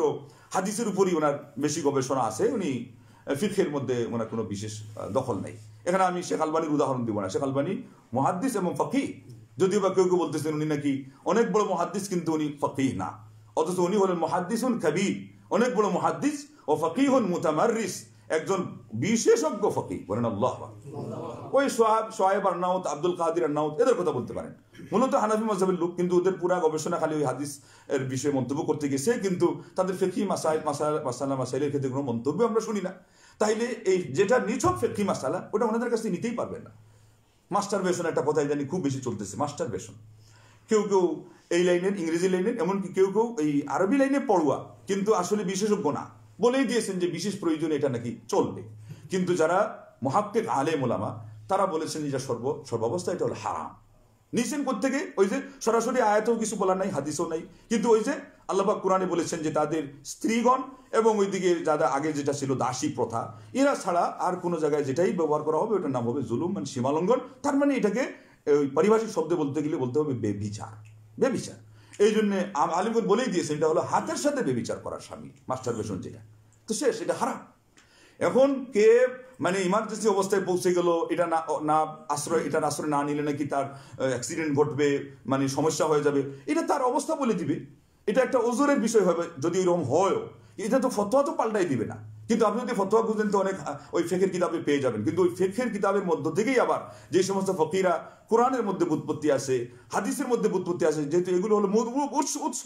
হাদিসের উপরই ওনার বেশি গবেষণা আছে উনি ফিরখের মধ্যে মানে কোনো বিশেষ দখল নেই এখানে আমি শেখ আলবানির উদাহরণ দিব না শেখ আলবানি মহাদ্দিস এবং ফকি যদিও বা কেউ কেউ বলতেছেন উনি নাকি অনেক বড় মহাদ্দিস কিন্তু উনি ফকি না অথচ উনি হলেন মহাদ্দিস হন কবির অনেক বড় মহাদ্দিস ও ফকি হন মুতামারিস একজন বিশেষজ্ঞ ফকি বলেন আল্লাহ ওই সোহাব সোহেব আন্নাউত আব্দুল কাদির আন্নাউত এদের কথা বলতে পারেন মূলত হানাফি মজাবের লোক কিন্তু ওদের পুরা গবেষণা খালি ওই হাদিস এর বিষয়ে মন্তব্য করতে গেছে কিন্তু তাদের ফেকি মাসাইল মাসালা মাসাইলের ক্ষেত্রে কোনো মন্তব্য আমরা শুনি না তাইলে এই যেটা নিছক ফেকি মাসালা ওটা ওনাদের কাছে নিতেই পারবেন না মাস্টার বেসন একটা কথাই জানি খুব বেশি চলতেছে মাস্টার বেসন কেউ কেউ এই লাইনের ইংরেজি লাইনের এমনকি কেউ কেউ এই আরবি লাইনে পড়ুয়া কিন্তু আসলে বিশেষজ্ঞ না বলেই দিয়েছেন যে বিশেষ প্রয়োজনে এটা নাকি চলবে কিন্তু যারা মহাক্কেক আলে মোলামা তারা বলেছেন যে সর্ব সর্বাবস্থা এটা হলো হারাম নিয়েছেন থেকে ওই যে সরাসরি আয়াতেও কিছু বলার নাই হাদিসও নাই কিন্তু ওই যে আল্লাহবাক কোরআনে বলেছেন যে তাদের স্ত্রীগণ এবং ওইদিকে যারা আগে যেটা ছিল দাসী প্রথা এরা ছাড়া আর কোনো জায়গায় যেটাই ব্যবহার করা হবে ওটার নাম হবে জুলুম মানে সীমালঙ্ঘন তার মানে এটাকে ওই পারিভাষিক শব্দে বলতে গেলে বলতে হবে বেবিচার বেবিচার এই জন্যে আলিমুদ বলেই দিয়েছেন এটা হলো হাতের সাথে বেবিচার করার স্বামী মাস্টার বেশন যেটা তো শেষ এটা হারাম এখন কে মানে ইমার্জেন্সি অবস্থায় পৌঁছে গেল এটা না না আশ্রয় এটা আশ্রয় না নিলে নাকি তার অ্যাক্সিডেন্ট ঘটবে মানে সমস্যা হয়ে যাবে এটা তার অবস্থা বলে দিবে এটা একটা ওজোরের বিষয় হবে যদি এরকম হয়ও এটা তো ফতোয়া তো পাল্টাই দিবে না কিন্তু আপনি যদি ফতোয়া খুঁজেন তো অনেক ওই ফেকের কিতাবে পেয়ে যাবেন কিন্তু ওই ফেকের কিতাবের মধ্য থেকেই আবার যে সমস্ত ফকিরা কোরআনের মধ্যে বুৎপত্তি আসে হাদিসের মধ্যে বুৎপত্তি আসে যেহেতু এগুলো হলো উৎস উৎস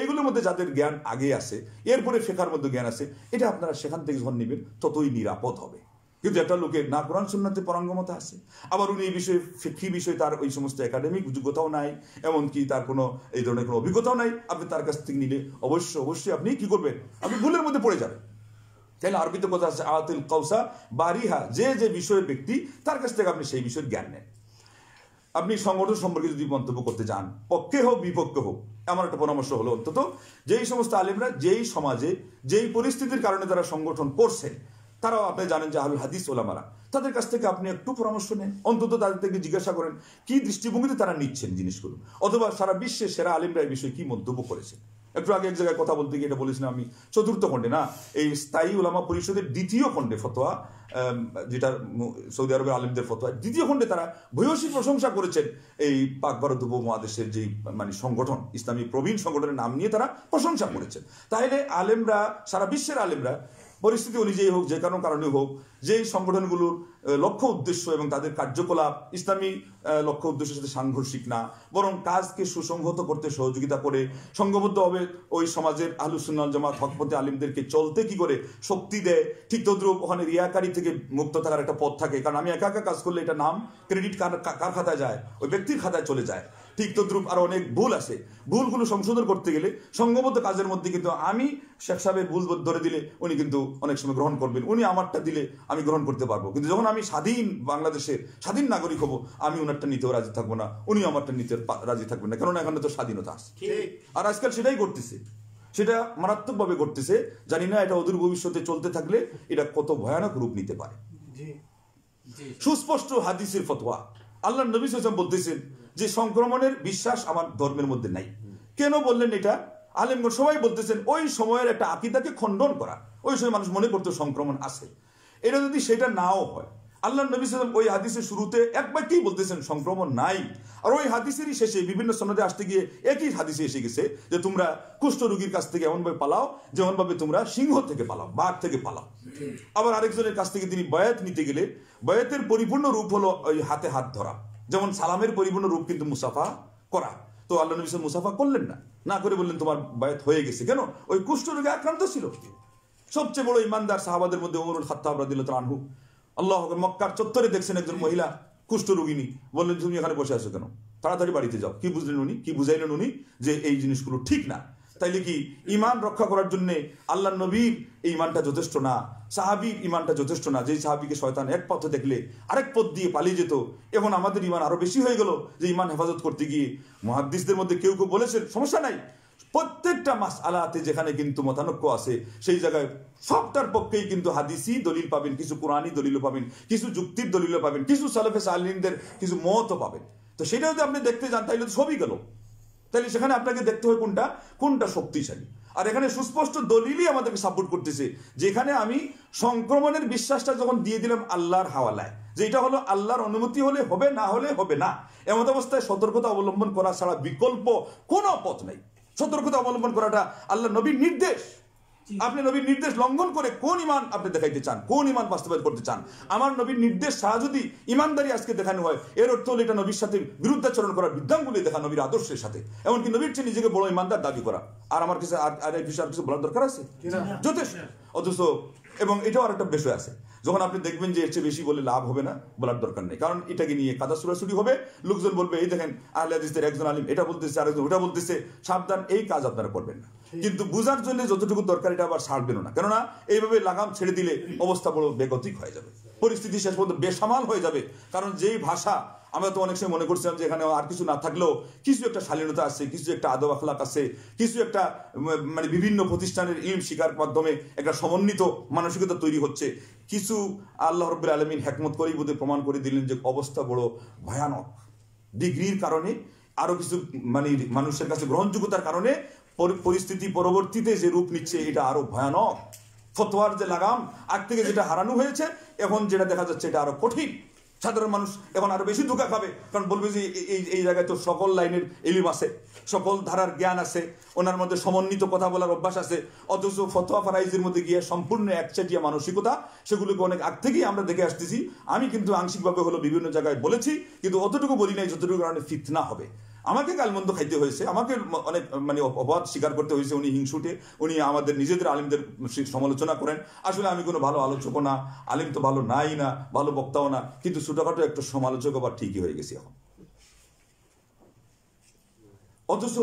এইগুলোর মধ্যে যাদের জ্ঞান আগে আসে এরপরে ফেকার মধ্যে জ্ঞান আসে এটা আপনারা সেখান থেকে যখন নেবেন ততই নিরাপদ হবে কিন্তু একটা লোকের না কোরআন শুননাতে পরাঙ্গমতা আছে আবার উনি এই বিষয়ে ফি বিষয়ে তার ওই সমস্ত একাডেমিক যোগ্যতাও নাই এমনকি তার কোনো এই ধরনের কোনো অভিজ্ঞতাও নাই আপনি তার কাছ থেকে নিলে অবশ্যই অবশ্যই আপনি কি করবেন আপনি ভুলের মধ্যে পড়ে যাবেন তাহলে আরবিতে কথা আছে আতিল কৌসা বারিহা যে যে বিষয়ের ব্যক্তি তার কাছ থেকে আপনি সেই বিষয়ের জ্ঞান নেন আপনি সংগঠন সম্পর্কে যদি মন্তব্য করতে যান পক্ষে হোক বিপক্ষে হোক এমন একটা পরামর্শ হলো অন্তত যেই সমস্ত আলেমরা যেই সমাজে যেই পরিস্থিতির কারণে তারা সংগঠন করছে তারাও আপনি জানেন যে আহুল হাদিস ওলামারা তাদের কাছ থেকে আপনি একটু পরামর্শ নেন অন্তত তাদের থেকে জিজ্ঞাসা করেন কি দৃষ্টিভঙ্গিতে তারা নিচ্ছেন জিনিসগুলো অথবা সারা বিশ্বে সেরা আলিমরা এই বিষয়ে কি মন্তব্য করেছেন একটু আগে এক জায়গায় কথা বলতে গিয়ে এটা বলেছিলাম আমি চতুর্থ খণ্ডে না এই স্থায়ী ওলামা পরিষদের দ্বিতীয় খণ্ডে ফতোয়া যেটা সৌদি আরবের আলিমদের ফতোয়া দ্বিতীয় খণ্ডে তারা ভূয়সী প্রশংসা করেছেন এই পাক ভারত উপমহাদেশের যেই মানে সংগঠন ইসলামী প্রবীণ সংগঠনের নাম নিয়ে তারা প্রশংসা করেছেন তাহলে আলেমরা সারা বিশ্বের আলেমরা পরিস্থিতি অনুযায়ী হোক যে কোনো কারণে হোক যে সংগঠনগুলোর লক্ষ্য উদ্দেশ্য এবং তাদের কার্যকলাপ ইসলামী লক্ষ্য উদ্দেশ্যের সাথে সাংঘর্ষিক না বরং কাজকে সুসংহত করতে সহযোগিতা করে সংঘবদ্ধভাবে ওই সমাজের আহলুসুল্লাহ জামাত হকপতি আলিমদেরকে চলতে কি করে শক্তি দেয় ঠিক তদ্রুপ ওখানে রিয়াকারি থেকে মুক্ত থাকার একটা পথ থাকে কারণ আমি একা একা কাজ করলে এটা নাম ক্রেডিট কার কার খাতায় যায় ওই ব্যক্তির খাতায় চলে যায় ঠিক তদ্রুপ আরও অনেক ভুল আছে ভুলগুলো সংশোধন করতে গেলে সংঘবদ্ধ কাজের মধ্যে কিন্তু আমি শেখ সাহেবের ভুল ধরে দিলে উনি কিন্তু অনেক সময় গ্রহণ করবেন উনি আমারটা দিলে আমি গ্রহণ করতে পারবো কিন্তু যখন আমি স্বাধীন বাংলাদেশের স্বাধীন নাগরিক হব আমি ওনারটা নিতেও রাজি থাকবো না উনি আমারটা নিতে রাজি থাকবেন না কেননা এখানে তো স্বাধীনতা আসছে আর আজকাল সেটাই করতেছে সেটা মারাত্মকভাবে করতেছে জানি না এটা অদূর ভবিষ্যতে চলতে থাকলে এটা কত ভয়ানক রূপ নিতে পারে সুস্পষ্ট হাদিসের ফতোয়া আল্লাহ নবী সাম বলতেছেন যে সংক্রমণের বিশ্বাস আমার ধর্মের মধ্যে নাই কেন বললেন এটা আলেমগণ সবাই বলতেছেন ওই সময়ের একটা আকিদাকে খণ্ডন করা ওই সময় মানুষ মনে করতো সংক্রমণ আছে এটা যদি সেটা নাও হয় আল্লাহ নবী সালাম ওই হাদিসের শুরুতে একবারটি বলতেছেন সংক্রমণ নাই আর ওই হাদিসেরই শেষে বিভিন্ন সনদে আসতে গিয়ে একই হাদিসে এসে গেছে যে তোমরা কুষ্ঠ রোগীর কাছ থেকে এমনভাবে পালাও যেমনভাবে তোমরা সিংহ থেকে পালাও বাঘ থেকে পালাও আবার আরেকজনের কাছ থেকে তিনি বয়াত নিতে গেলে বয়াতের পরিপূর্ণ রূপ হলো ওই হাতে হাত ধরা যেমন সালামের পরিপূর্ণ রূপ কিন্তু মুসাফা করা তো আল্লাহ নবী সাল মুসাফা করলেন না না করে বললেন তোমার বয়াত হয়ে গেছে কেন ওই কুষ্ঠ রোগে আক্রান্ত ছিল সবচেয়ে বড় ইমানদার সাহাবাদের মধ্যে ওমরুল খাত্তাব রাদিল্লাহ আনহু আল্লাহ মক্কার চত্বরে দেখছেন একজন মহিলা কুষ্ঠ রোগিনী বললেন তুমি এখানে বসে আছো কেন তাড়াতাড়ি বাড়িতে যাও কি বুঝলেন উনি কি বুঝাইলেন উনি যে এই জিনিসগুলো ঠিক না তাইলে কি ইমান রক্ষা করার জন্য আল্লাহ নবীর এই ইমানটা যথেষ্ট না সাহাবির ইমানটা যথেষ্ট না যে সাহাবিকে শয়তান এক পথে দেখলে আরেক পথ দিয়ে পালিয়ে যেত এখন আমাদের ইমান আরো বেশি হয়ে গেল যে ইমান হেফাজত করতে গিয়ে মহাদ্দিসদের মধ্যে কেউ কেউ বলেছেন সমস্যা নাই প্রত্যেকটা মাস আলাতে যেখানে কিন্তু মতানক্য আছে সেই জায়গায় সবটার পক্ষেই কিন্তু হাদিসি দলিল পাবেন কিছু কোরআনই দলিল পাবেন কিছু যুক্তির দলিলও পাবেন কিছু সালেফে সালিনদের কিছু মতও পাবেন তো সেটা যদি আপনি দেখতে যান তাহলে তো সবই গেল তাহলে সেখানে আপনাকে দেখতে হয় কোনটা কোনটা শক্তিশালী আর এখানে সুস্পষ্ট দলিলই আমাদেরকে সাপোর্ট করতেছে যেখানে আমি সংক্রমণের বিশ্বাসটা যখন দিয়ে দিলাম আল্লাহর হাওয়ালায় যে এটা হলো আল্লাহর অনুমতি হলে হবে না হলে হবে না এমত অবস্থায় সতর্কতা অবলম্বন করা ছাড়া বিকল্প কোনো পথ নেই সতর্কতা অবলম্বন করাটা আল্লাহ নবীর নির্দেশ আপনি নবীর নির্দেশ লঙ্ঘন করে কোন ইমান আপনি দেখাইতে চান কোন ইমান বাস্তবায়ন করতে চান আমার নবীর নির্দেশ ছাড়া যদি ইমানদারি আজকে দেখানো হয় এর অর্থ হলো এটা নবীর সাথে বিরুদ্ধাচরণ করার বিদ্যাঙ্গুলি দেখা নবীর আদর্শের সাথে এমনকি নবীর চেয়ে নিজেকে বড় ইমানদার দাবি করা আর আমার কাছে আর এই বিষয়ে আর কিছু বলার দরকার আছে যথেষ্ট অথচ এবং এটাও আর একটা বিষয় আছে যখন আপনি দেখবেন যে এর চেয়ে বেশি বলে লাভ হবে না বলার দরকার নেই কারণ এটাকে নিয়ে কাদা সুরাসুরি হবে লোকজন বলবে এই দেখেন আহলে হাদিসের একজন আলিম এটা বলতেছে আরেকজন ওটা বলতেছে সাবধান এই কাজ আপনারা করবেন না কিন্তু বুঝার জন্য যতটুকু দরকার এটা আবার সারবেন না কেননা এইভাবে লাগাম ছেড়ে দিলে অবস্থা বড় বেগতিক হয়ে যাবে পরিস্থিতি শেষ পর্যন্ত বেসামাল হয়ে যাবে কারণ যেই ভাষা আমরা তো অনেক সময় মনে করছিলাম যে এখানে আর কিছু না থাকলেও কিছু একটা শালীনতা আছে কিছু একটা আদব আখলাক আছে কিছু একটা মানে বিভিন্ন প্রতিষ্ঠানের ইম শিকার মাধ্যমে একটা সমন্বিত মানসিকতা তৈরি হচ্ছে কিছু আল্লাহ রব্বুল আলমিন হ্যাকমত করেই বোধহয় প্রমাণ করে দিলেন যে অবস্থা বড় ভয়ানক ডিগ্রির কারণে আরও কিছু মানে মানুষের কাছে গ্রহণযোগ্যতার কারণে পরিস্থিতি পরবর্তীতে যে রূপ নিচ্ছে এটা আরও ভয়ানক ফতোয়ার যে লাগাম আগ থেকে যেটা হারানো হয়েছে এখন যেটা দেখা যাচ্ছে এটা আরও কঠিন সাধারণ মানুষ এখন আরো বেশি ধোকা খাবে কারণ বলবে যে এই এই জায়গায় তো সকল লাইনের এলিম আছে সকল ধারার জ্ঞান আছে ওনার মধ্যে সমন্বিত কথা বলার অভ্যাস আছে অথচ ফতোয়া ফারাইজের মধ্যে গিয়ে সম্পূর্ণ একচেটিয়া মানসিকতা সেগুলোকে অনেক আগ থেকেই আমরা দেখে আসতেছি আমি কিন্তু আংশিকভাবে হলো বিভিন্ন জায়গায় বলেছি কিন্তু অতটুকু বলি নাই যতটুকু কারণে ফিতনা হবে আমাকে গালমন্দ খাইতে হয়েছে আমাকে অনেক মানে অপবাদ স্বীকার করতে হয়েছে উনি হিংসুটে উনি আমাদের নিজেদের আলিমদের সমালোচনা করেন আসলে আমি কোনো ভালো আলোচক না আলিম তো ভালো নাই না ভালো বক্তাও না কিন্তু ছোটখাটো একটা সমালোচক আবার ঠিকই হয়ে গেছে এখন অথচ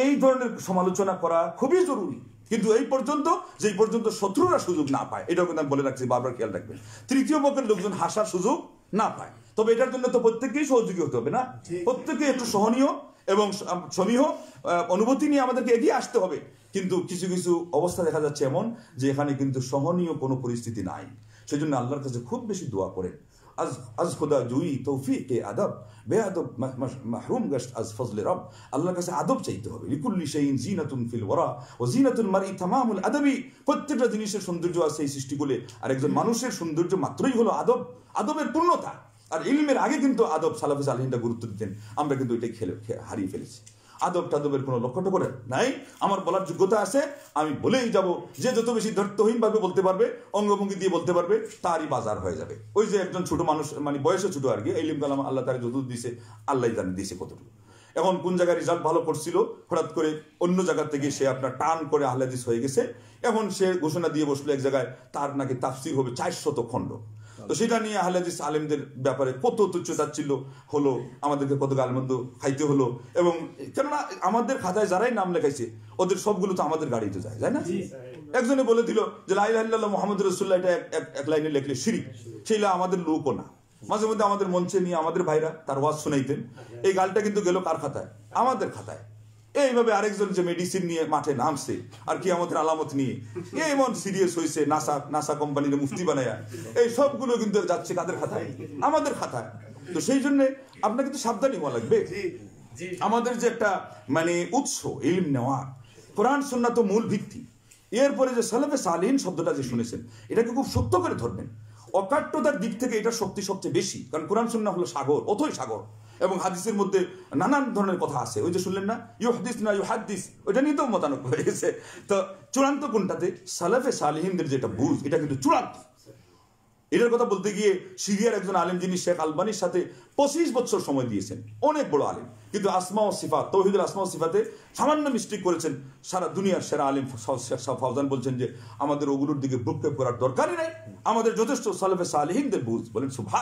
এই ধরনের সমালোচনা করা খুবই জরুরি কিন্তু এই পর্যন্ত যেই পর্যন্ত শত্রুরা সুযোগ না পায় এটাও কিন্তু আমি বলে রাখছি বারবার খেয়াল রাখবেন তৃতীয় পক্ষের লোকজন হাসার সুযোগ না পায় তবে এটার জন্য তো প্রত্যেককেই সহযোগী হতে হবে না প্রত্যেকে একটু সহনীয় এবং সমীহ অনুভূতি নিয়ে আমাদেরকে এগিয়ে আসতে হবে কিন্তু কিছু কিছু অবস্থা দেখা যাচ্ছে এমন যে এখানে কিন্তু সহনীয় কোনো পরিস্থিতি নাই সেজন্য আল্লাহর কাছে খুব বেশি দোয়া করেন আজ আজ খোদা জুই তৌফিক এ আদব আদব মাহরুম গস্ট আজ ফজলে রব আল্লাহর কাছে আদব চাইতে হবে লিকুল্লি সেই জিনাতুন ফিল ওরা ও জিনাতুন মারি থামামুল আদবি প্রত্যেকটা জিনিসের সৌন্দর্য আছে এই সৃষ্টিগুলে আর একজন মানুষের সৌন্দর্য মাত্রই হলো আদব আদবের পূর্ণতা আর ইলমের আগে কিন্তু আদব সালাফি সালহিনটা গুরুত্ব দিতেন আমরা কিন্তু এটা খেলে হারিয়ে ফেলেছি আদব টাদবের কোনো লক্ষ্য করে নাই আমার বলার যোগ্যতা আছে আমি বলেই যাব যে যত বেশি ধর্তহীনভাবে বলতে পারবে অঙ্গভঙ্গি দিয়ে বলতে পারবে তারই বাজার হয়ে যাবে ওই যে একজন ছোট মানুষ মানে বয়সে ছোট আর কি ইলিম কালাম আল্লাহ তারা যত দিয়েছে আল্লাহ জানি দিয়েছে কতটুকু এখন কোন জায়গায় রেজাল্ট ভালো করছিল হঠাৎ করে অন্য জায়গা থেকে সে আপনার টান করে আহ্লাদিস হয়ে গেছে এখন সে ঘোষণা দিয়ে বসলো এক জায়গায় তার নাকি তাফসির হবে চারশত খণ্ড তো সেটা নিয়ে আহলাদিস আলেমদের ব্যাপারে কত তুচ্ছ তাচ্ছিল্য হলো আমাদেরকে কত গালমন্দ খাইতে হলো এবং কেননা আমাদের খাতায় যারাই নাম লেখাইছে ওদের সবগুলো তো আমাদের গাড়িতে যায় তাই না একজনে বলে দিল যে আল্লাহ মোহাম্মদ রসুল্লাহ এটা এক লাইনে লেখলে সিঁড়ি সেই আমাদের লোকও না মাঝে মধ্যে আমাদের মঞ্চে নিয়ে আমাদের ভাইরা তার ওয়াজ শুনাইতেন এই গালটা কিন্তু গেল কার খাতায় আমাদের খাতায় এইভাবে আরেকজন যে মেডিসিন নিয়ে মাঠে নামছে আর কি আমাদের আলামত নিয়ে মন সিরিয়াস হয়েছে নাসা নাসা কোম্পানির মুফতি বানায়া এই সবগুলো কিন্তু যাচ্ছে কাদের খাতায় আমাদের খাতায় তো সেই জন্য আপনাকে তো সাবধানী হওয়া লাগবে আমাদের যে একটা মানে উৎস ইলিম নেওয়া কোরআন সন্না তো মূল ভিত্তি এরপরে যে সালেবে সালিন শব্দটা যে শুনেছেন এটাকে খুব সত্য করে ধরবেন অকাট্যতার দিক থেকে এটা শক্তি সবচেয়ে বেশি কারণ কোরআন সন্না হলো সাগর অথই সাগর এবং হাদিসের মধ্যে নানান ধরনের কথা আছে ওই যে শুনলেন না ইউ হাদিস না ইউ হাদিস ওইটা নিয়ে তো মতানক হয়ে গেছে তো চূড়ান্ত কোনটাতে সালাফে সালেহিনদের যেটা বুঝ এটা কিন্তু চূড়ান্ত এটার কথা বলতে গিয়ে সিরিয়ার একজন আলেম যিনি শেখ আলবানির সাথে পঁচিশ বছর সময় দিয়েছেন অনেক বড় আলেম কিন্তু আসমা ও সিফা তৌহিদুল আসমা ও সিফাতে সামান্য মিস্টেক করেছেন সারা দুনিয়ার সেরা আলিম শাহ ফাউজান বলছেন যে আমাদের ওগুলোর দিকে ভ্রুক্ষেপ করার দরকারই নাই আমাদের যথেষ্ট সালেফে সালেহিনদের বুঝ বলেন সুভা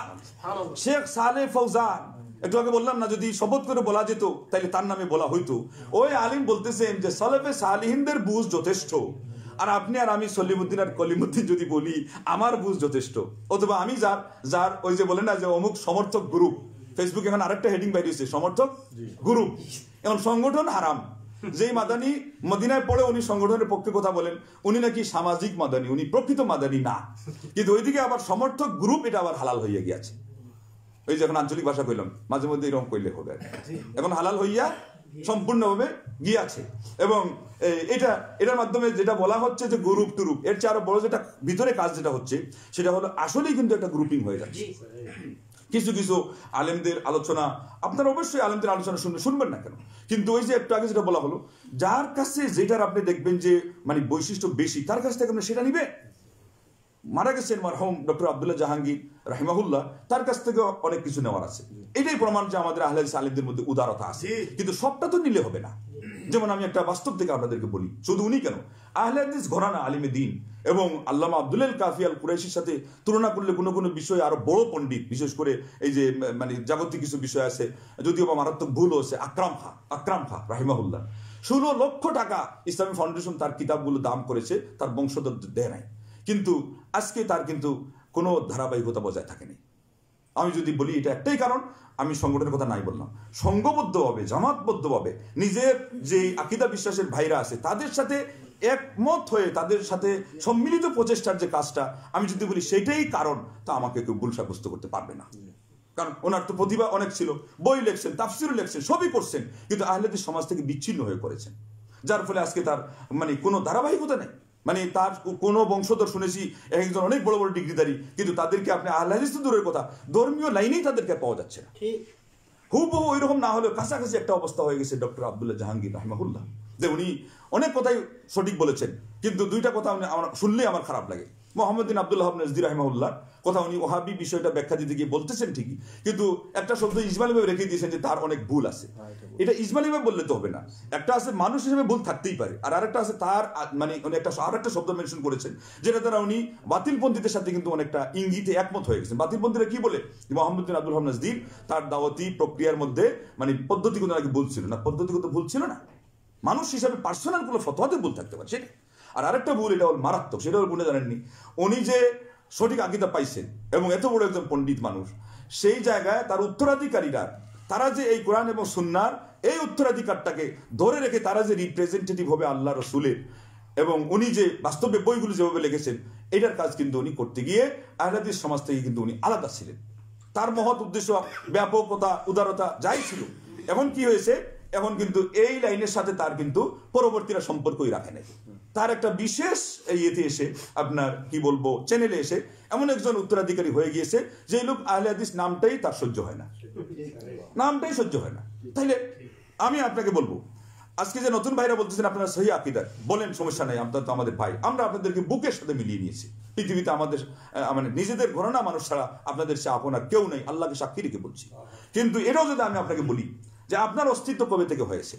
শেখ সালে ফৌজান একটু আগে বললাম না যদি শপথ করে বলা যেত তাহলে তার নামে বলা হইতো ওই আলিম বলতেছেন যে সালেফে সালিহিনদের বুঝ যথেষ্ট আর আপনি আর আমি সলিমুদ্দিন আর কলিমুদ্দিন যদি বলি আমার বুঝ যথেষ্ট অথবা আমি যার যার ওই যে বলে না যে অমুক সমর্থক গ্রুপ ফেসবুক এখন আরেকটা হেডিং বাইরিয়েছে সমর্থক গ্রুপ এখন সংগঠন হারাম যেই মাদানি মদিনায় পড়ে উনি সংগঠনের পক্ষে কথা বলেন উনি নাকি সামাজিক মাদানি উনি প্রকৃত মাদানি না কিন্তু ওইদিকে আবার সমর্থক গ্রুপ এটা আবার হালাল হইয়া গিয়েছে ওই যে এখন আঞ্চলিক ভাষা কইলাম মাঝে মধ্যে এরকম কইলে হবে এখন হালাল হইয়া সম্পূর্ণভাবে গিয়াছে এবং এটা এটার মাধ্যমে যেটা বলা হচ্ছে যে গ্রুপ টুরুপ এর চেয়ে আরো বড় যেটা ভিতরে কাজ যেটা হচ্ছে সেটা হলো আসলেই কিন্তু একটা গ্রুপিং হয়ে যাচ্ছে কিছু কিছু আলেমদের আলোচনা আপনারা অবশ্যই আলেমদের আলোচনা শুনবেন শুনবেন না কেন কিন্তু ওই যে একটু আগে যেটা বলা হলো যার কাছে যেটার আপনি দেখবেন যে মানে বৈশিষ্ট্য বেশি তার কাছ থেকে আপনি সেটা নিবে মারা গেছেন মারহম ডক্টর আবদুল্লাহ জাহাঙ্গীর রাহিমাহুল্লাহ তার কাছ থেকে অনেক কিছু নেওয়ার আছে এটাই প্রমাণ যে আমাদের আহলে আলিমদের মধ্যে উদারতা আছে কিন্তু সবটা তো নিলে হবে না যেমন আমি একটা বাস্তব থেকে আপনাদেরকে বলি শুধু উনি কেন আহলে হাদিস ঘরানা আলিমে দিন এবং আল্লামা আব্দুল কাফি আল কুরাইশির সাথে তুলনা করলে কোনো কোনো বিষয়ে আরো বড় পণ্ডিত বিশেষ করে এই যে মানে জাগতিক কিছু বিষয় আছে যদিও বা মারাত্মক ভুল আছে আক্রাম খা আক্রাম খা রাহিমাহুল্লাহ ষোলো লক্ষ টাকা ইসলামী ফাউন্ডেশন তার কিতাবগুলো দাম করেছে তার বংশধর দেয় নাই কিন্তু আজকে তার কিন্তু কোনো ধারাবাহিকতা বজায় থাকেনি আমি যদি বলি এটা একটাই কারণ আমি সংগঠনের কথা নাই বললাম সঙ্গবদ্ধভাবে জামাতবদ্ধভাবে নিজের যে আকিদা বিশ্বাসের ভাইরা আছে তাদের সাথে একমত হয়ে তাদের সাথে সম্মিলিত প্রচেষ্টার যে কাজটা আমি যদি বলি সেটাই কারণ তা আমাকে কেউ ভুল সাব্যস্ত করতে পারবে না কারণ ওনার তো প্রতিভা অনেক ছিল বই লেখছেন তাফসির লেখছেন সবই করছেন কিন্তু আহলেদের সমাজ থেকে বিচ্ছিন্ন হয়ে করেছেন যার ফলে আজকে তার মানে কোনো ধারাবাহিকতা নেই মানে তার কোন বংশধর শুনেছি একজন অনেক বড় বড় ডিগ্রিধারী কিন্তু তাদেরকে আপনি আল্লাহ দূরের কথা ধর্মীয় লাইনেই তাদেরকে পাওয়া যাচ্ছে না হুবহু ওই রকম না হলেও কাছাকাছি একটা অবস্থা হয়ে গেছে ডক্টর আবদুল্লাহ জাহাঙ্গীর রহমাহুল্লাহ যে উনি অনেক কথাই সঠিক বলেছেন কিন্তু দুইটা কথা আমার শুনলে আমার খারাপ লাগে মোহাম্মদিন আবদুল্লাহ নজদির রহমাউল্লাহ কোথাও উনি ওহাবি বিষয়টা ব্যাখ্যা দিতে গিয়ে বলতেছেন ঠিকই কিন্তু একটা শব্দ ইসমাইল ভাবে রেখে দিয়েছেন যে তার অনেক ভুল আছে হ্যাঁ, এটা ইসমালি ভাবে বললে তো হবে না একটা আছে মানুষ হিসেবে ভুল থাকতেই পারে আর আরেকটা আছে তার মানে উনি একটা আর একটা শব্দ মেনশন করেছেন যেটা তারা উনি বাতিলপন্থীদের সাথে কিন্তু অনেকটা ইঙ্গিতে একমত হয়ে গেছেন বাতিলপন্থীরা কি বলে মোহাম্মদিন আব্দুল হাম নজদির তার দাওয়াতি প্রক্রিয়ার মধ্যে মানে পদ্ধতিগত নাকি ভুল ছিল না পদ্ধতিগত ভুল ছিল না মানুষ হিসাবে পার্সোনাল কোনো ফতোয়াতে ভুল থাকতে পারে সেটা আর আরেকটা ভুল এটা ওর মারাত্মক সেটা ওর গুণে জানেননি উনি যে সঠিক আকিদা পাইছেন এবং এত বড় একজন পণ্ডিত মানুষ সেই জায়গায় তার উত্তরাধিকারীরা তারা যে এই কোরআন এবং সুনার এই উত্তরাধিকারটাকে ধরে রেখে তারা যে রিপ্রেজেন্টেটিভ হবে আল্লাহ রসুলের এবং উনি যে বাস্তবে বইগুলো যেভাবে লিখেছেন এটার কাজ কিন্তু উনি করতে গিয়ে আহলাদিস সমাজ থেকে কিন্তু উনি আলাদা ছিলেন তার মহৎ উদ্দেশ্য ব্যাপকতা উদারতা যাই ছিল এখন কি হয়েছে এখন কিন্তু এই লাইনের সাথে তার কিন্তু পরবর্তীরা সম্পর্কই রাখে নাকি তার একটা বিশেষ ইয়েতে এসে আপনার কি বলবো চ্যানেলে এসে এমন একজন উত্তরাধিকারী হয়ে গিয়েছে যে লোক আহলে হাদিস নামটাই তার সহ্য হয় না নামটাই সহ্য হয় না তাইলে আমি আপনাকে বলবো আজকে যে নতুন ভাইরা বলতেছেন আপনারা সহি আকিদার বলেন সমস্যা নাই আপনার তো আমাদের ভাই আমরা আপনাদেরকে বুকের সাথে মিলিয়ে নিয়েছি পৃথিবীতে আমাদের মানে নিজেদের ঘরনা মানুষ ছাড়া আপনাদের সে আপনার কেউ নেই আল্লাহকে সাক্ষী রেখে বলছি কিন্তু এটাও যদি আমি আপনাকে বলি যে আপনার অস্তিত্ব কবে থেকে হয়েছে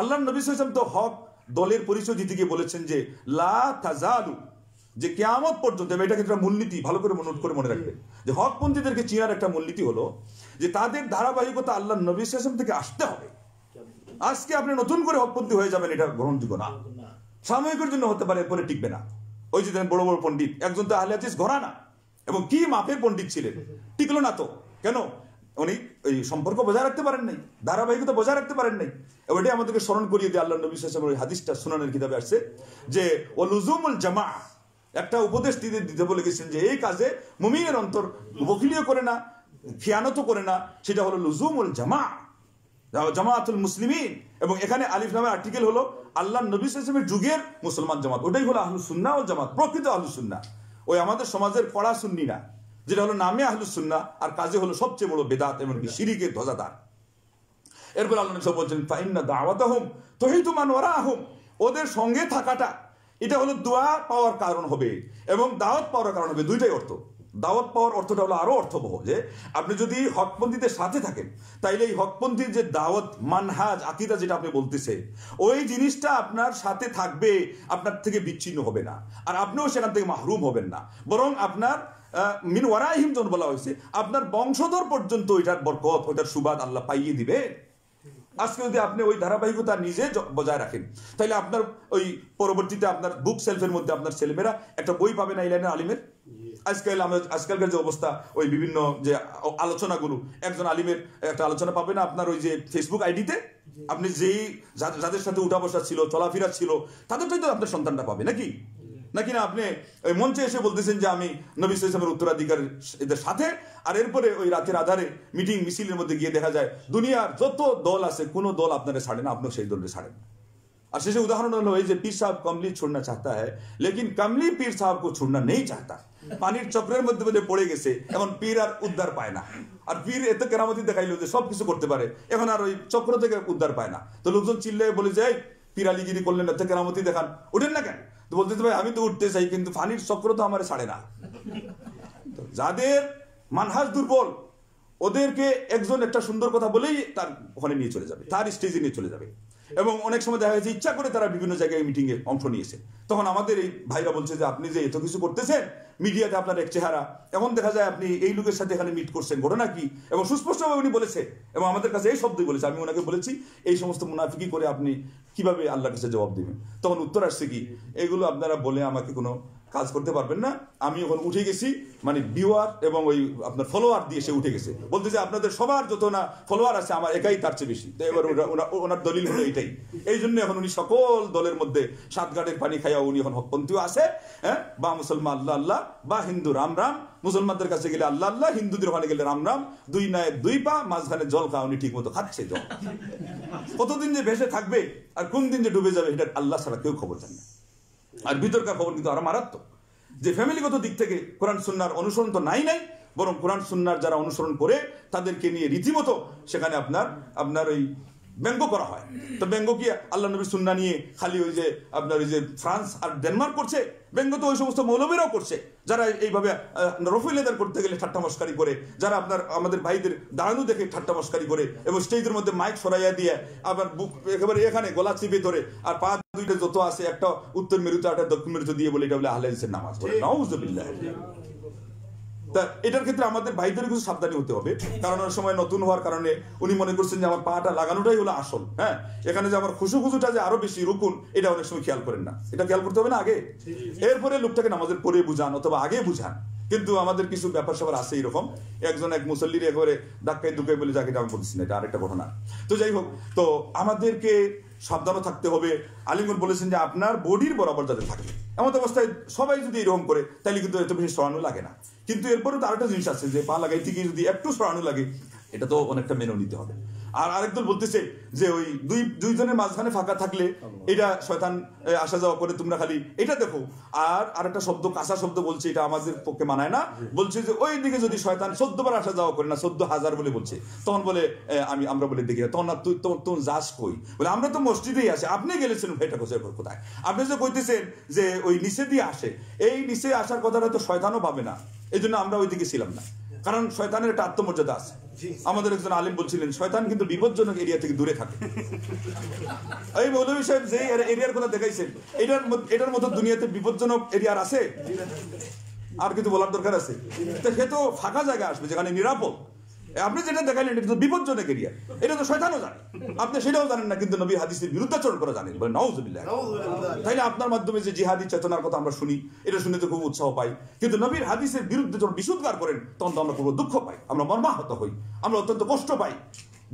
আল্লাহ নবী সাল্লাম তো হক দলের পরিচয় দিতে গিয়ে বলেছেন যে লা যে কেয়ামত পর্যন্ত এটা কিন্তু একটা মূলনীতি ভালো করে নোট করে মনে রাখবেন যে হকপন্থীদেরকে চিনার একটা মূলনীতি হলো যে তাদের ধারাবাহিকতা আল্লাহ নবী সাসম থেকে আসতে হবে আজকে আপনি নতুন করে হকপন্থী হয়ে যাবেন এটা গ্রহণযোগ্য না সাময়িকের জন্য হতে পারে এরপরে টিকবে না ওই যে বড় বড় পন্ডিত একজন তো আহলে আছিস ঘোরা না এবং কি মাপের পণ্ডিত ছিলেন টিকলো না তো কেন উনি ওই সম্পর্ক বজায় রাখতে পারেন নাই ধারাবাহিকতা বজায় রাখতে পারেন নাই ওইটাই আমাদেরকে স্মরণ করিয়ে দিয়ে আল্লাহ নবী সাল্লামের ওই হাদিসটা শুনানের কিতাবে আসছে যে ও লুজুমুল জামা একটা উপদেশ দিতে দিতে বলে গেছেন যে এই কাজে মুমিনের অন্তর বকিলীয় করে না খিয়ানত করে না সেটা হলো লুজুমুল জামা জামাতুল মুসলিমিন এবং এখানে আলিফ নামের আর্টিকেল হলো আল্লাহ নবী সাল্লামের যুগের মুসলমান জামাত ওটাই হলো আহলুসুন্না ও জামাত প্রকৃত আহলুসুন্না ওই আমাদের সমাজের কড়া শুননি না যেটা হলো নামে আহলুসুল্লাহ আর কাজে হলো সবচেয়ে বড় বেদাত এমনকি সিরিকে ধ্বজাদার এরপর আল্লাহ সব বলছেন ফাইন্না দাওয়াত হোম মান ওরা আহম ওদের সঙ্গে থাকাটা এটা হলো দোয়া পাওয়ার কারণ হবে এবং দাওয়াত পাওয়ার কারণ হবে দুইটাই অর্থ দাওয়াত পাওয়ার অর্থটা হলো আরও অর্থবহ যে আপনি যদি হকপন্থীদের সাথে থাকেন তাইলে এই হকপন্থীর যে দাওয়াত মানহাজ আকিদা যেটা আপনি বলতেছে ওই জিনিসটা আপনার সাথে থাকবে আপনার থেকে বিচ্ছিন্ন হবে না আর আপনিও সেখান থেকে মাহরুম হবেন না বরং আপনার মিন ওয়ারাহিম যখন বলা হয়েছে আপনার বংশধর পর্যন্ত ওইটার বরকত ওইটার সুবাদ আল্লাহ পাইয়ে দিবে আজকে যদি আপনি ওই ধারাবাহিকতা নিজে বজায় রাখেন তাহলে আপনার ওই পরবর্তীতে আপনার বুক সেলফের মধ্যে আপনার ছেলেমেয়েরা একটা বই পাবে না ইলাইনের আলিমের আজকাল আমরা আজকালকার যে অবস্থা ওই বিভিন্ন যে আলোচনাগুলো একজন আলিমের একটা আলোচনা পাবে না আপনার ওই যে ফেসবুক আইডিতে আপনি যেই যাদের সাথে উঠা বসা ছিল চলাফেরা ছিল তাদের তো আপনার সন্তানটা পাবে নাকি নাকি না আপনি ওই মঞ্চে এসে বলতেছেন যে আমি নবী ইসলামের উত্তরাধিকার এদের সাথে আর এরপরে ওই রাতের আধারে মিটিং মিছিলের মধ্যে গিয়ে দেখা যায় দুনিয়ার যত দল আছে কোনো দল আপনারা ছাড়ে না আপনিও সেই দলটা ছাড়েন আর শেষে উদাহরণ হলো এই যে পীর সাহেব কমলি ছুড়না চাহতা হ্যাঁ লেকিন কমলি পীর সাহেব কো ছুড়না নেই চাহতা পানির চক্রের মধ্যে মধ্যে পড়ে গেছে এখন পীর আর উদ্ধার পায় না আর পীর এত কেরামতি দেখাইলো যে সব কিছু করতে পারে এখন আর ওই চক্র থেকে উদ্ধার পায় না তো লোকজন চিল্লায় বলে যে পীরালিগিরি করলেন এত কেরামতি দেখান ওঠেন না কেন তো ভাই আমি তো উঠতে চাই কিন্তু ফানির চক্র তো আমার ছাড়ে না যাদের মানহাস দুর্বল ওদেরকে একজন একটা সুন্দর কথা বলেই তার ওখানে নিয়ে চলে যাবে তার স্টেজে নিয়ে চলে যাবে এবং অনেক সময় দেখা গেছে ইচ্ছা করে তারা বিভিন্ন জায়গায় মিটিংয়ে অংশ নিয়েছে তখন আমাদের এই ভাইরা বলছে যে আপনি যে এত কিছু করতেছেন মিডিয়াতে আপনার এক চেহারা এমন দেখা যায় আপনি এই লোকের সাথে এখানে মিট করছেন ঘটনা কি এবং সুস্পষ্টভাবে উনি বলেছে এবং আমাদের কাছে এই শব্দই বলেছে আমি ওনাকে বলেছি এই সমস্ত মুনাফিকি করে আপনি কিভাবে আল্লাহর কাছে জবাব দেবেন তখন উত্তর আসছে কি এগুলো আপনারা বলে আমাকে কোনো কাজ করতে পারবেন না আমি ওখানে উঠে গেছি মানে ভিউয়ার এবং ওই আপনার ফলোয়ার দিয়ে সে উঠে গেছে বলতে যে আপনাদের সবার যত না ফলোয়ার আছে আমার একাই তার চেয়ে বেশি তো এবার ওনার দলিল হলো এটাই এই জন্য এখন উনি সকল দলের মধ্যে সাতঘাটের পানি খাইয়া উনি এখন হকপন্থীও আছে হ্যাঁ বা মুসলমান আল্লাহ আল্লাহ বা হিন্দু রাম রাম মুসলমানদের কাছে গেলে আল্লাহ আল্লাহ হিন্দুদের ওখানে গেলে রাম রাম দুই নায়ের দুই পা মাঝখানে জল খা উনি ঠিক মতো খাচ্ছে জল কতদিন যে ভেসে থাকবে আর কোন দিন যে ডুবে যাবে এটা আল্লাহ ছাড়া কেউ খবর জানে না আর ভিতরকার খবর কিন্তু আরো মারাত্মক যে ফ্যামিলিগত দিক থেকে কোরআন সুন্নার অনুসরণ তো নাই নাই বরং কোরআন সুন্নার যারা অনুসরণ করে তাদেরকে নিয়ে রীতিমতো সেখানে আপনার আপনার ওই ব্যঙ্গ করা হয় তো ব্যঙ্গ কি আল্লাহ নবী সুন্না নিয়ে খালি ওই যে আপনার ওই যে ফ্রান্স আর ডেনমার্ক করছে ব্যঙ্গ তো ওই সমস্ত মৌলবীরাও করছে যারা এইভাবে রফিলেদার করতে গেলে ঠাট্টামস্কারি করে যারা আপনার আমাদের ভাইদের দাঁড়ানো দেখে ঠাট্টামস্কারি করে এবং স্টেজের মধ্যে মাইক সরাইয়া দিয়ে আবার বুক একেবারে এখানে গলা চিপে ধরে আর পা দুইটা যত আছে একটা উত্তর মেরুতে একটা দক্ষিণ মেরুতে দিয়ে বলে এটা বলে আহলে নামাজ বলে তা এটার ক্ষেত্রে আমাদের ভাইদের কিছু সাবধানী হতে হবে কারণ ওই সময় নতুন হওয়ার কারণে উনি মনে করছেন যে আমার পাটা লাগানোটাই হলো আসল হ্যাঁ এখানে যে আমার খুশু খুশুটা যে আরো বেশি রুকুন এটা অনেক সময় খেয়াল করেন না এটা খেয়াল করতে হবে না আগে এরপরে লোকটাকে নামাজের পরে বুঝান অথবা আগে বুঝান কিন্তু আমাদের কিছু ব্যাপার সবার আছে এরকম একজন এক মুসল্লির একবারে ধাক্কায় দুকায় বলে যাকে আমি বলছি না এটা আরেকটা ঘটনা তো যাই হোক তো আমাদেরকে সাবধানও থাকতে হবে আলিমুল বলেছেন যে আপনার বডির বরাবর যাতে থাকে এমন অবস্থায় সবাই যদি এরকম করে তাহলে কিন্তু এত বেশি সরানো লাগে না কিন্তু এরপরে তো আরেকটা জিনিস আছে যে পা লাগাইতে গিয়ে যদি একটু সরানো লাগে এটা তো অনেকটা মেনে নিতে হবে আর আরেক দল বলতেছে যে ওই দুই দুইজনের মাঝখানে ফাঁকা থাকলে এটা শয়তান আসা যাওয়া করে তোমরা খালি এটা দেখো আর আরেকটা শব্দ কাঁচা শব্দ বলছে এটা আমাদের পক্ষে মানায় না বলছে যে ওই দিকে যদি শয়তান চোদ্দ বার আসা যাওয়া করে না চোদ্দ হাজার বলে বলছে তখন বলে আমি আমরা বলে দেখি তখন না তুই তখন যাস কই বলে আমরা তো মসজিদেই আসে আপনি গেলেছেন এটা পর কোথায় আপনি যে কইতেছেন যে ওই নিচে দিয়ে আসে এই নিচে আসার কথাটা তো শয়তানও পাবে না এই জন্য আমরা ওই দিকে ছিলাম না কারণ শয়তানের একটা আত্মমর্যাদা আছে আমাদের একজন আলিম বলছিলেন শয়তান কিন্তু বিপজ্জনক এরিয়া থেকে দূরে থাকে এই মৌলভী সাহেব যে এরিয়ার কথা দেখাইছেন এটার এটার মতো দুনিয়াতে বিপজ্জনক এরিয়ার আছে আর কিছু বলার দরকার আছে তো সে তো ফাঁকা জায়গা আসবে যেখানে নিরাপদ আপনি যেটা দেখালেন এটা তো বিপজ্জনক এরিয়া এটা তো শয়তানও জানে আপনি সেটাও জানেন না কিন্তু নবী হাদিসের বিরুদ্ধাচরণ করা জানেন বলে নাউজুবিল্লাহ তাইলে আপনার মাধ্যমে যে জিহাদি চেতনার কথা আমরা শুনি এটা শুনে তো খুব উৎসাহ পাই কিন্তু নবীর হাদিসের বিরুদ্ধে যখন বিশুদ্ধকার করেন তখন তো আমরা খুব দুঃখ পাই আমরা মর্মাহত হই আমরা অত্যন্ত কষ্ট পাই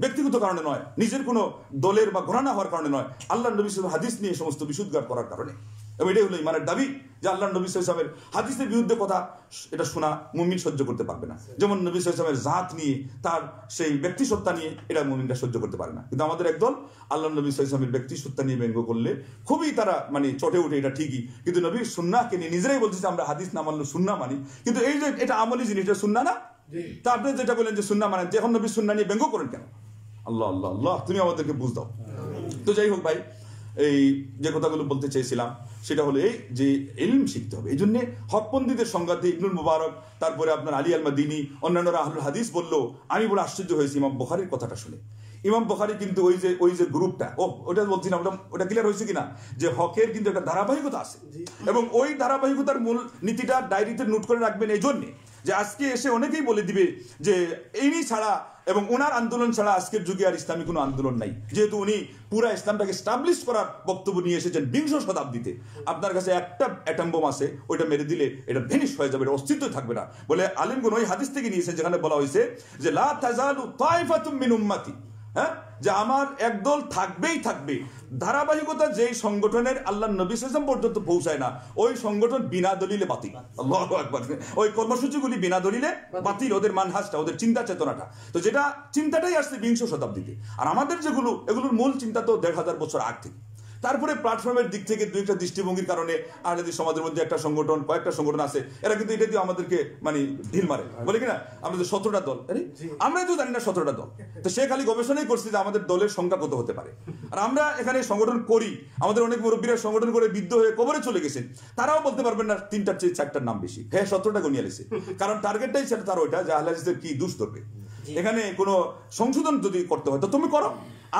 ব্যক্তিগত কারণে নয় নিজের কোনো দলের বা ঘোরানা হওয়ার কারণে নয় আল্লাহ নবী হাদিস নিয়ে সমস্ত বিশুদ্ধকার করার কারণে এবং এটাই হলো ইমানের দাবি যে আল্লাহ নবী সাহেবের হাদিসের বিরুদ্ধে কথা এটা শোনা মুমিন সহ্য করতে পারবে না যেমন নবী সাহেবের জাত নিয়ে তার সেই ব্যক্তি সত্তা নিয়ে এটা মুমিনটা সহ্য করতে পারে না কিন্তু আমাদের একদল আল্লাহ নবী সাহেবের ব্যক্তি সত্তা নিয়ে ব্যঙ্গ করলে খুবই তারা মানে চটে উঠে এটা ঠিকই কিন্তু নবী সুন্নাকে নিয়ে নিজেরাই বলছে আমরা হাদিস না মানলো সুন্না মানি কিন্তু এই যে এটা আমলি জিনিস এটা সুন্না না তারপরে যেটা বললেন যে সুন্না মানেন যে এখন নবী সুন্না নিয়ে ব্যঙ্গ করেন কেন আল্লাহ আল্লাহ আল্লাহ তুমি আমাদেরকে বুঝ দাও তো যাই হোক ভাই এই যে কথাগুলো বলতে চাইছিলাম সেটা হলো এই যে এলিম শিখতে হবে এই জন্যে হকপন্দিদের সংঘাতে ইবনুল মুবারক তারপরে আপনার আলী আলমা দিনী অন্যান্যরা আহুল হাদিস বললো আমি বলে আশ্চর্য হয়েছি ইমাম বখারির কথাটা শুনে ইমাম বখারি কিন্তু ওই যে ওই যে গ্রুপটা ও ওটা বলছি না ওটা ওটা ক্লিয়ার হয়েছে কিনা যে হকের কিন্তু একটা ধারাবাহিকতা আছে এবং ওই ধারাবাহিকতার মূল নীতিটা ডায়েরিতে নোট করে রাখবেন এই জন্যে যে আজকে এসে অনেকেই বলে দিবে যে ইনি ছাড়া এবং উনার আন্দোলন ছাড়া আজকের যুগে আর ইসলামী কোনো আন্দোলন নাই যেহেতু উনি পুরা ইসলামটাকে স্টাবলিশ করার বক্তব্য নিয়ে এসেছেন বিংশ শতাব্দীতে আপনার কাছে একটা অ্যাটম বোম আছে ওইটা মেরে দিলে এটা ভেনিশ হয়ে যাবে এটা অস্তিত্ব থাকবে না বলে আলিমগুন ওই হাদিস থেকে নিয়েছে যেখানে বলা হয়েছে যে লা তাজালু তাইফাতুম মিন উম্মাতি হ্যাঁ যে আমার একদল থাকবেই থাকবে ধারাবাহিকতা যেই সংগঠনের আল্লাহ নবী সালাম পর্যন্ত পৌঁছায় না ওই সংগঠন বিনা দলিলে বাতিল একবার ওই কর্মসূচিগুলি বিনা দলিলে বাতিল ওদের মানহাসটা ওদের চিন্তা চেতনাটা তো যেটা চিন্তাটাই আসছে বিংশ শতাব্দীতে আর আমাদের যেগুলো এগুলোর মূল চিন্তা তো দেড় হাজার বছর আগ থেকে তারপরে প্ল্যাটফর্মের দিক থেকে দু একটা দৃষ্টিভঙ্গির কারণে আর যদি সমাজের মধ্যে একটা সংগঠন কয়েকটা সংগঠন আছে এরা কিন্তু এটা দিয়ে আমাদেরকে মানে ঢিল মারে হ্যাঁ। বলে কিনা আমরা যে সতেরোটা দল আমরা তো জানি না সতেরোটা দল তো সে খালি গবেষণাই করছি যে আমাদের দলের সংখ্যা কত হতে পারে আর আমরা এখানে সংগঠন করি আমাদের অনেক মুরব্বীরা সংগঠন করে বিদ্ধ হয়ে কবরে চলে গেছেন তারাও বলতে পারবেন না তিনটার চেয়ে চারটার নাম বেশি হ্যাঁ সতেরোটা গনিয়ে লেছে কারণ টার্গেটটাই সেটা তার ওইটা যে আহলাদিসদের কি দুষ ধরবে এখানে কোনো সংশোধন যদি করতে হয় তো তুমি করো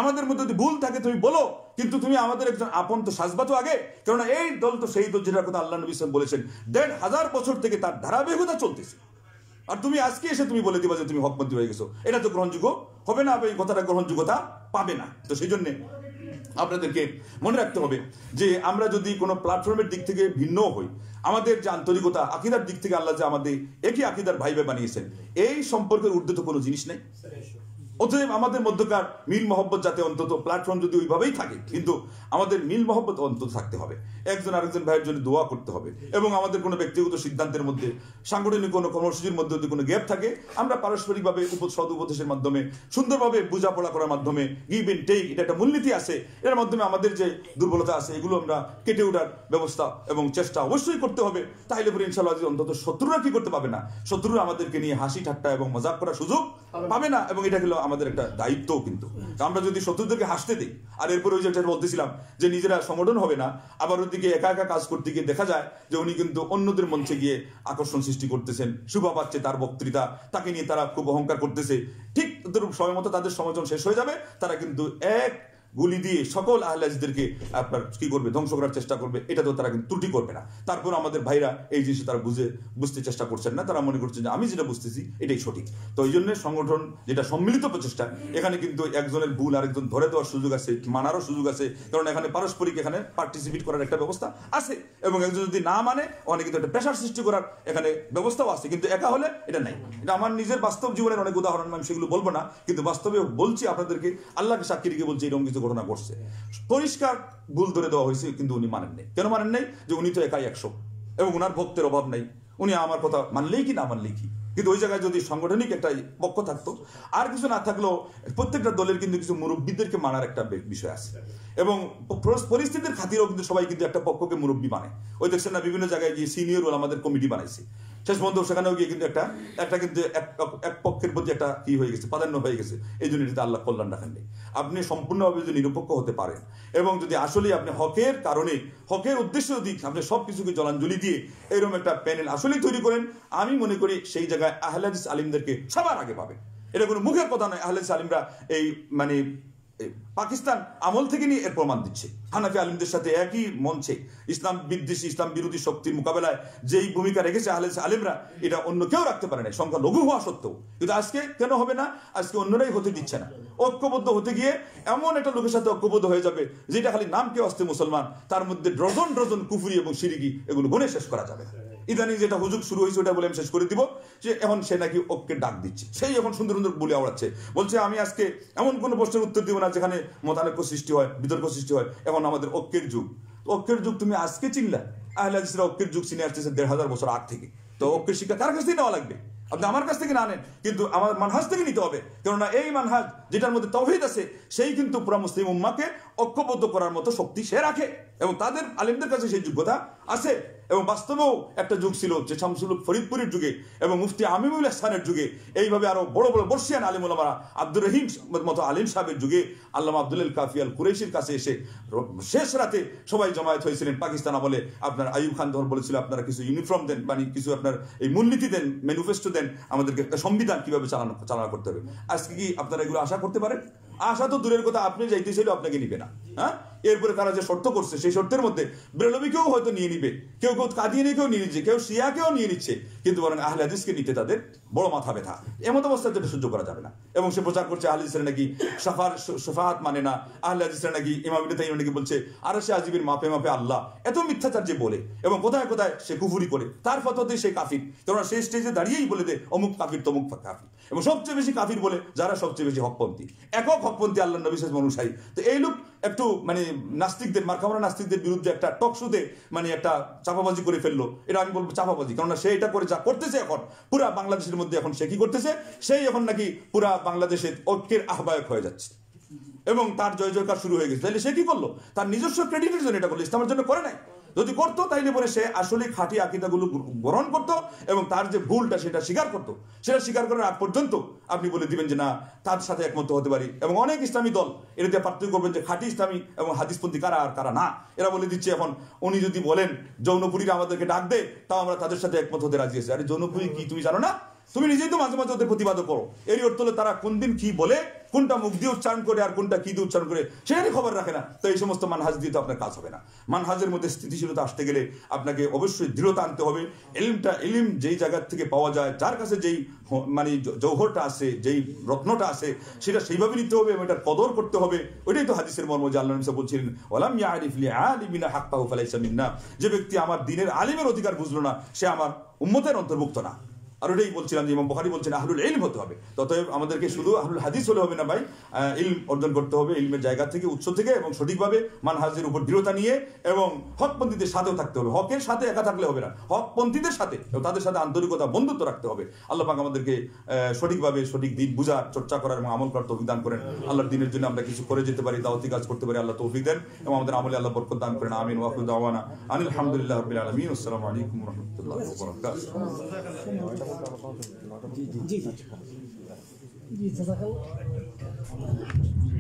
আমাদের মধ্যে যদি ভুল থাকে তুমি বলো কিন্তু তুমি আমাদের একজন আপন তো সাজবা তো আগে কেননা এই দল তো সেই দল যেটার কথা আল্লাহ নবী বলেছেন দেড় হাজার বছর থেকে তার ধারাবাহিকতা চলতেছে আর তুমি আজকে এসে তুমি বলে দিবা যে তুমি হকমন্ত্রী হয়ে গেছো এটা তো গ্রহণযোগ্য হবে না এই কথাটা গ্রহণযোগ্যতা পাবে না তো সেই জন্যে আপনাদেরকে মনে রাখতে হবে যে আমরা যদি কোনো প্ল্যাটফর্মের দিক থেকে ভিন্ন হই আমাদের যে আন্তরিকতা আকিদার দিক থেকে আল্লাহ যে আমাদের একই আকিদার ভাইবে বানিয়েছেন এই সম্পর্কের ঊর্ধ্বে কোনো জিনিস নেই অতএব আমাদের মধ্যকার মিল মহব্বত যাতে অন্তত প্ল্যাটফর্ম যদি ওইভাবেই থাকে কিন্তু আমাদের মিল মহব্বত অন্তত থাকতে হবে একজন আরেকজন ভাইয়ের জন্য দোয়া করতে হবে এবং আমাদের কোনো ব্যক্তিগত সিদ্ধান্তের মধ্যে সাংগঠনিক কোনো কর্মসূচির মধ্যে যদি কোনো গ্যাপ থাকে আমরা পারস্পরিকভাবে সদ উপদেশের মাধ্যমে সুন্দরভাবে বোঝাপড়া করার মাধ্যমে গিভ ইন টেক এটা একটা মূলনীতি আছে এর মাধ্যমে আমাদের যে দুর্বলতা আছে এগুলো আমরা কেটে ওঠার ব্যবস্থা এবং চেষ্টা অবশ্যই করতে হবে তাহলে পরে ইনশাল্লাহ অন্তত শত্রুরা কি করতে পাবে না শত্রুরা আমাদেরকে নিয়ে হাসি ঠাট্টা এবং মজাক করার সুযোগ পাবে না এবং এটা হলো আমাদের একটা দায়িত্বও কিন্তু আমরা যদি শত্রুদেরকে হাসতে দিই আর এরপরে ওই যেটা বলতেছিলাম যে নিজেরা সংগঠন হবে না আবার ওদিকে একা একা কাজ করতে গিয়ে দেখা যায় যে উনি কিন্তু অন্যদের মঞ্চে গিয়ে আকর্ষণ সৃষ্টি করতেছেন শুভা পাচ্ছে তার বক্তৃতা তাকে নিয়ে তারা খুব অহংকার করতেছে ঠিক সময় মতো তাদের সমাজন শেষ হয়ে যাবে তারা কিন্তু এক গুলি দিয়ে সকল আহলাজিদেরকে আপনার কি করবে ধ্বংস করার চেষ্টা করবে এটা তো তারা কিন্তু ত্রুটি করবে না তারপর আমাদের ভাইরা এই জিনিস তারা বুঝে বুঝতে চেষ্টা করছেন না তারা মনে করছেন যে আমি যেটা বুঝতেছি এটাই সঠিক তো এই জন্য সংগঠন যেটা সম্মিলিত প্রচেষ্টা এখানে কিন্তু একজনের ভুল আরেকজন ধরে দেওয়ার সুযোগ আছে মানারও সুযোগ আছে কারণ এখানে পারস্পরিক এখানে পার্টিসিপেট করার একটা ব্যবস্থা আছে এবং একজন যদি না মানে অনেক কিন্তু একটা প্রেশার সৃষ্টি করার এখানে ব্যবস্থাও আছে কিন্তু একা হলে এটা নাই এটা আমার নিজের বাস্তব জীবনের অনেক উদাহরণ আমি সেগুলো বলবো না কিন্তু বাস্তবে বলছি আপনাদেরকে আল্লাহকে সাক্ষী রেখে বলছি এরকম কিছু ঘটনা ঘটছে পরিষ্কার ভুল ধরে দেওয়া হয়েছে কিন্তু উনি মানেন নাই কেন মানেন নাই যে উনি তো একাই একশো এবং উনার ভক্তের অভাব নেই উনি আমার কথা মানলেই কি না মানলেই কি কিন্তু ওই জায়গায় যদি সাংগঠনিক একটা পক্ষ থাকতো আর কিছু না থাকলেও প্রত্যেকটা দলের কিন্তু কিছু মুরব্বীদেরকে মানার একটা বিষয় আছে এবং পরিস্থিতির খাতিরও কিন্তু সবাই কিন্তু একটা পক্ষকে মুরব্বী মানে ওই দেখছেন না বিভিন্ন জায়গায় গিয়ে সিনিয়র আমাদের কমিটি বানাইছে শেষ পর্যন্ত সেখানেও গিয়ে কিন্তু একটা একটা কিন্তু এক পক্ষের প্রতি একটা কি হয়ে গেছে প্রাধান্য হয়ে গেছে এই জন্য এটিতে আল্লাহ কল্যাণ রাখেননি আপনি সম্পূর্ণভাবে যদি নিরপেক্ষ হতে পারেন এবং যদি আসলেই আপনি হকের কারণে হকের উদ্দেশ্য যদি আপনি সব কিছুকে জলাঞ্জলি দিয়ে এরকম একটা প্যানেল আসলেই তৈরি করেন আমি মনে করি সেই জায়গায় আহলাদিস আলিমদেরকে সবার আগে পাবেন এটা কোনো মুখের কথা নয় আহলাদিস আলিমরা এই মানে পাকিস্তান আমল থেকে নিয়ে এর প্রমাণ দিচ্ছে হানাফি আলিমদের সাথে একই মঞ্চে ইসলাম বিদ্বেষী ইসলাম বিরোধী শক্তির মোকাবেলায় যেই ভূমিকা রেখেছে আহলে আলিমরা এটা অন্য কেউ রাখতে পারে না সংখ্যা লঘু হওয়া সত্ত্বেও কিন্তু আজকে কেন হবে না আজকে অন্যরাই হতে দিচ্ছে না ঐক্যবদ্ধ হতে গিয়ে এমন একটা লোকের সাথে ঐক্যবদ্ধ হয়ে যাবে যেটা খালি নাম কেউ আসতে মুসলমান তার মধ্যে ড্রজন ড্রজন কুফুরি এবং সিরিগি এগুলো গুনে শেষ করা যাবে না ইদানি যেটা হুজুক শুরু হয়েছে ওটা বলে আমি শেষ করে দিব যে এখন সে নাকি ওকে ডাক দিচ্ছে সেই এখন সুন্দর সুন্দর বলে আওড়াচ্ছে বলছে আমি আজকে এমন কোনো প্রশ্নের উত্তর দিব না যেখানে মতানৈক্য সৃষ্টি হয় বিতর্ক সৃষ্টি হয় এখন আমাদের ঐক্যের যুগ ঐক্যের যুগ তুমি আজকে চিনলা আহলে হাদিসরা ঐক্যের যুগ চিনে আসছে দেড় হাজার বছর আগ থেকে তো ঐক্যের শিক্ষা তার কাছ থেকে নেওয়া লাগবে আপনি আমার কাছ থেকে না নেন কিন্তু আমার মানহাজ থেকে নিতে হবে কেননা এই মানহাজ যেটার মধ্যে তৌহিদ আছে সেই কিন্তু পুরা মুসলিম উম্মাকে ঐক্যবদ্ধ করার মতো শক্তি সে রাখে এবং তাদের আলিমদের কাছে সেই যোগ্যতা আছে এবং বাস্তবেও একটা যুগ ছিল যে শামসুল ফরিদপুরের যুগে এবং মুফতি আমিমুল ইসলানের যুগে এইভাবে আরও বড় বড় বর্ষিয়ান আলিমুল আলিমুলামারা আব্দুর রহিম মতো আলিম সাহেবের যুগে আল্লাহ আবদুল্ল কাফিয়াল কুরেশির কাছে এসে শেষ রাতে সবাই জমায়েত হয়েছিলেন পাকিস্তান আমলে আপনার আইব খান ধর বলেছিল আপনারা কিছু ইউনিফর্ম দেন মানে কিছু আপনার এই মূলনীতি দেন ম্যানিফেস্টো দেন আমাদেরকে একটা সংবিধান কিভাবে চালানো চালনা করতে হবে আজকে কি আপনারা এগুলো আশা করতে পারেন আসা তো দূরের কথা আপনি যাইতেছিল আপনাকে নিবে না হ্যাঁ এরপরে তারা যে শর্ত করছে সেই শর্তের মধ্যে ব্রেলবিকেও হয়তো নিয়ে নিবে কেউ কেউ কাঁদিয়ে নিয়ে কেউ নিয়ে নিচ্ছে কেউ শিয়াকেও নিয়ে নিচ্ছে কিন্তু বরং আহলে নিতে তাদের বড় মাথা ব্যথা এমন অবস্থাতে সহ্য করা যাবে না এবং সে প্রচার করছে আহলে হাদিসের নাকি সাফার সুফাহাত মানে না আহলে হাদিসের নাকি ইমাম তাই নাকি বলছে আরো সে আজিবের মাপে মাপে আল্লাহ এত মিথ্যাচার যে বলে এবং কোথায় কোথায় সে কুফুরি করে তার ফতোতেই সে কাফির কেননা সেই স্টেজে দাঁড়িয়েই বলে দে অমুক কাফির তমুক কাফির এবং সবচেয়ে বেশি কাফির বলে যারা সবচেয়ে বেশি হকপন্থী একক হকপন্থী আল্লাহ নবী সাহেব অনুসারী তো এই লোক একটু মানে নাস্তিকদের মার্কামরা নাস্তিকদের বিরুদ্ধে একটা টক শুতে মানে একটা চাপাবাজি করে ফেললো এটা আমি বলবো চাপাবাজি কেননা সে এটা করে যা করতেছে এখন পুরা বাংলাদেশের মধ্যে এখন সে কি করতেছে সেই এখন নাকি পুরা বাংলাদেশের ঐক্যের আহ্বায়ক হয়ে যাচ্ছে এবং তার জয় জয়কার শুরু হয়ে গেছে তাহলে সে কি করলো তার নিজস্ব ক্রেডিটের জন্য এটা করলো ইসলামের জন্য করে নাই যদি করত তাইলে পরে সে আসলে খাঁটি আকিদাগুলো গ্রহণ করত এবং তার যে ভুলটা সেটা স্বীকার করত সেটা স্বীকার করার আগ পর্যন্ত আপনি বলে দিবেন যে না তার সাথে একমত হতে পারি এবং অনেক ইসলামী দল এটাতে পার্থক্য করবেন যে খাঁটি ইসলামী এবং হাদিসপন্থী কারা আর কারা না এরা বলে দিচ্ছে এখন উনি যদি বলেন যৌনপুরীরা আমাদেরকে ডাক দে তাও আমরা তাদের সাথে একমত হতে রাজি আছি আরে যৌনপুরী কি তুমি জানো না তুমি নিজেই তো মাঝে মাঝে ওদের প্রতিবাদও করো এরই অর্থ হলো তারা কোন দিন কি বলে কোনটা মুখ দিয়ে উচ্চারণ করে আর কোনটা কি দিয়ে উচ্চারণ করে সেখানে খবর রাখে না তো এই সমস্ত মানহাজ দিয়ে তো আপনার কাজ হবে না মানহাজের মধ্যে স্থিতিশীলতা আসতে গেলে আপনাকে অবশ্যই দৃঢ়তা আনতে হবে এলিমটা এলিম যেই জায়গার থেকে পাওয়া যায় যার কাছে যেই মানে জৌহরটা আছে যেই রত্নটা আছে সেটা সেইভাবে নিতে হবে এবং এটার কদর করতে হবে ওইটাই তো হাদিসের মর্ম যে আল্লাহ নিসা বলছিলেন ওলাম ইয়ারিফলি আলিমিনা হাক্কাহু ফালাইসা মিন্না যে ব্যক্তি আমার দিনের আলিমের অধিকার বুঝলো না সে আমার উম্মতের অন্তর্ভুক্ত না আর ওটাই বলছিলাম যে ইমাম বখারি বলছেন আহলুল ইলম হতে হবে ততএব আমাদেরকে শুধু আহলুল হাদিস হলে হবে না ভাই ইলম অর্জন করতে হবে ইলমের জায়গা থেকে উৎস থেকে এবং সঠিকভাবে মানহাজের উপর দৃঢ়তা নিয়ে এবং হকপন্থীদের সাথেও থাকতে হবে হকের সাথে একা থাকলে হবে না হকপন্থীদের সাথে এবং তাদের সাথে আন্তরিকতা বন্ধুত্ব রাখতে হবে আল্লাহ পাক আমাদেরকে সঠিকভাবে সঠিক দিন বুঝার চর্চা করার এবং আমল করার তৌফিক দান করেন আল্লাহর দিনের জন্য আমরা কিছু করে যেতে পারি দাওয়াতি কাজ করতে পারি আল্লাহ তৌফিক দেন এবং আমাদের আমলে আল্লাহ বরকত দান করেন আমিন ওয়াকুদ আওয়ানা আনিল হামদুলিল্লাহ রবিল আলামিন আসসালামু আলাইকুম রহমতুল্লাহ جي جي جي جزاك الله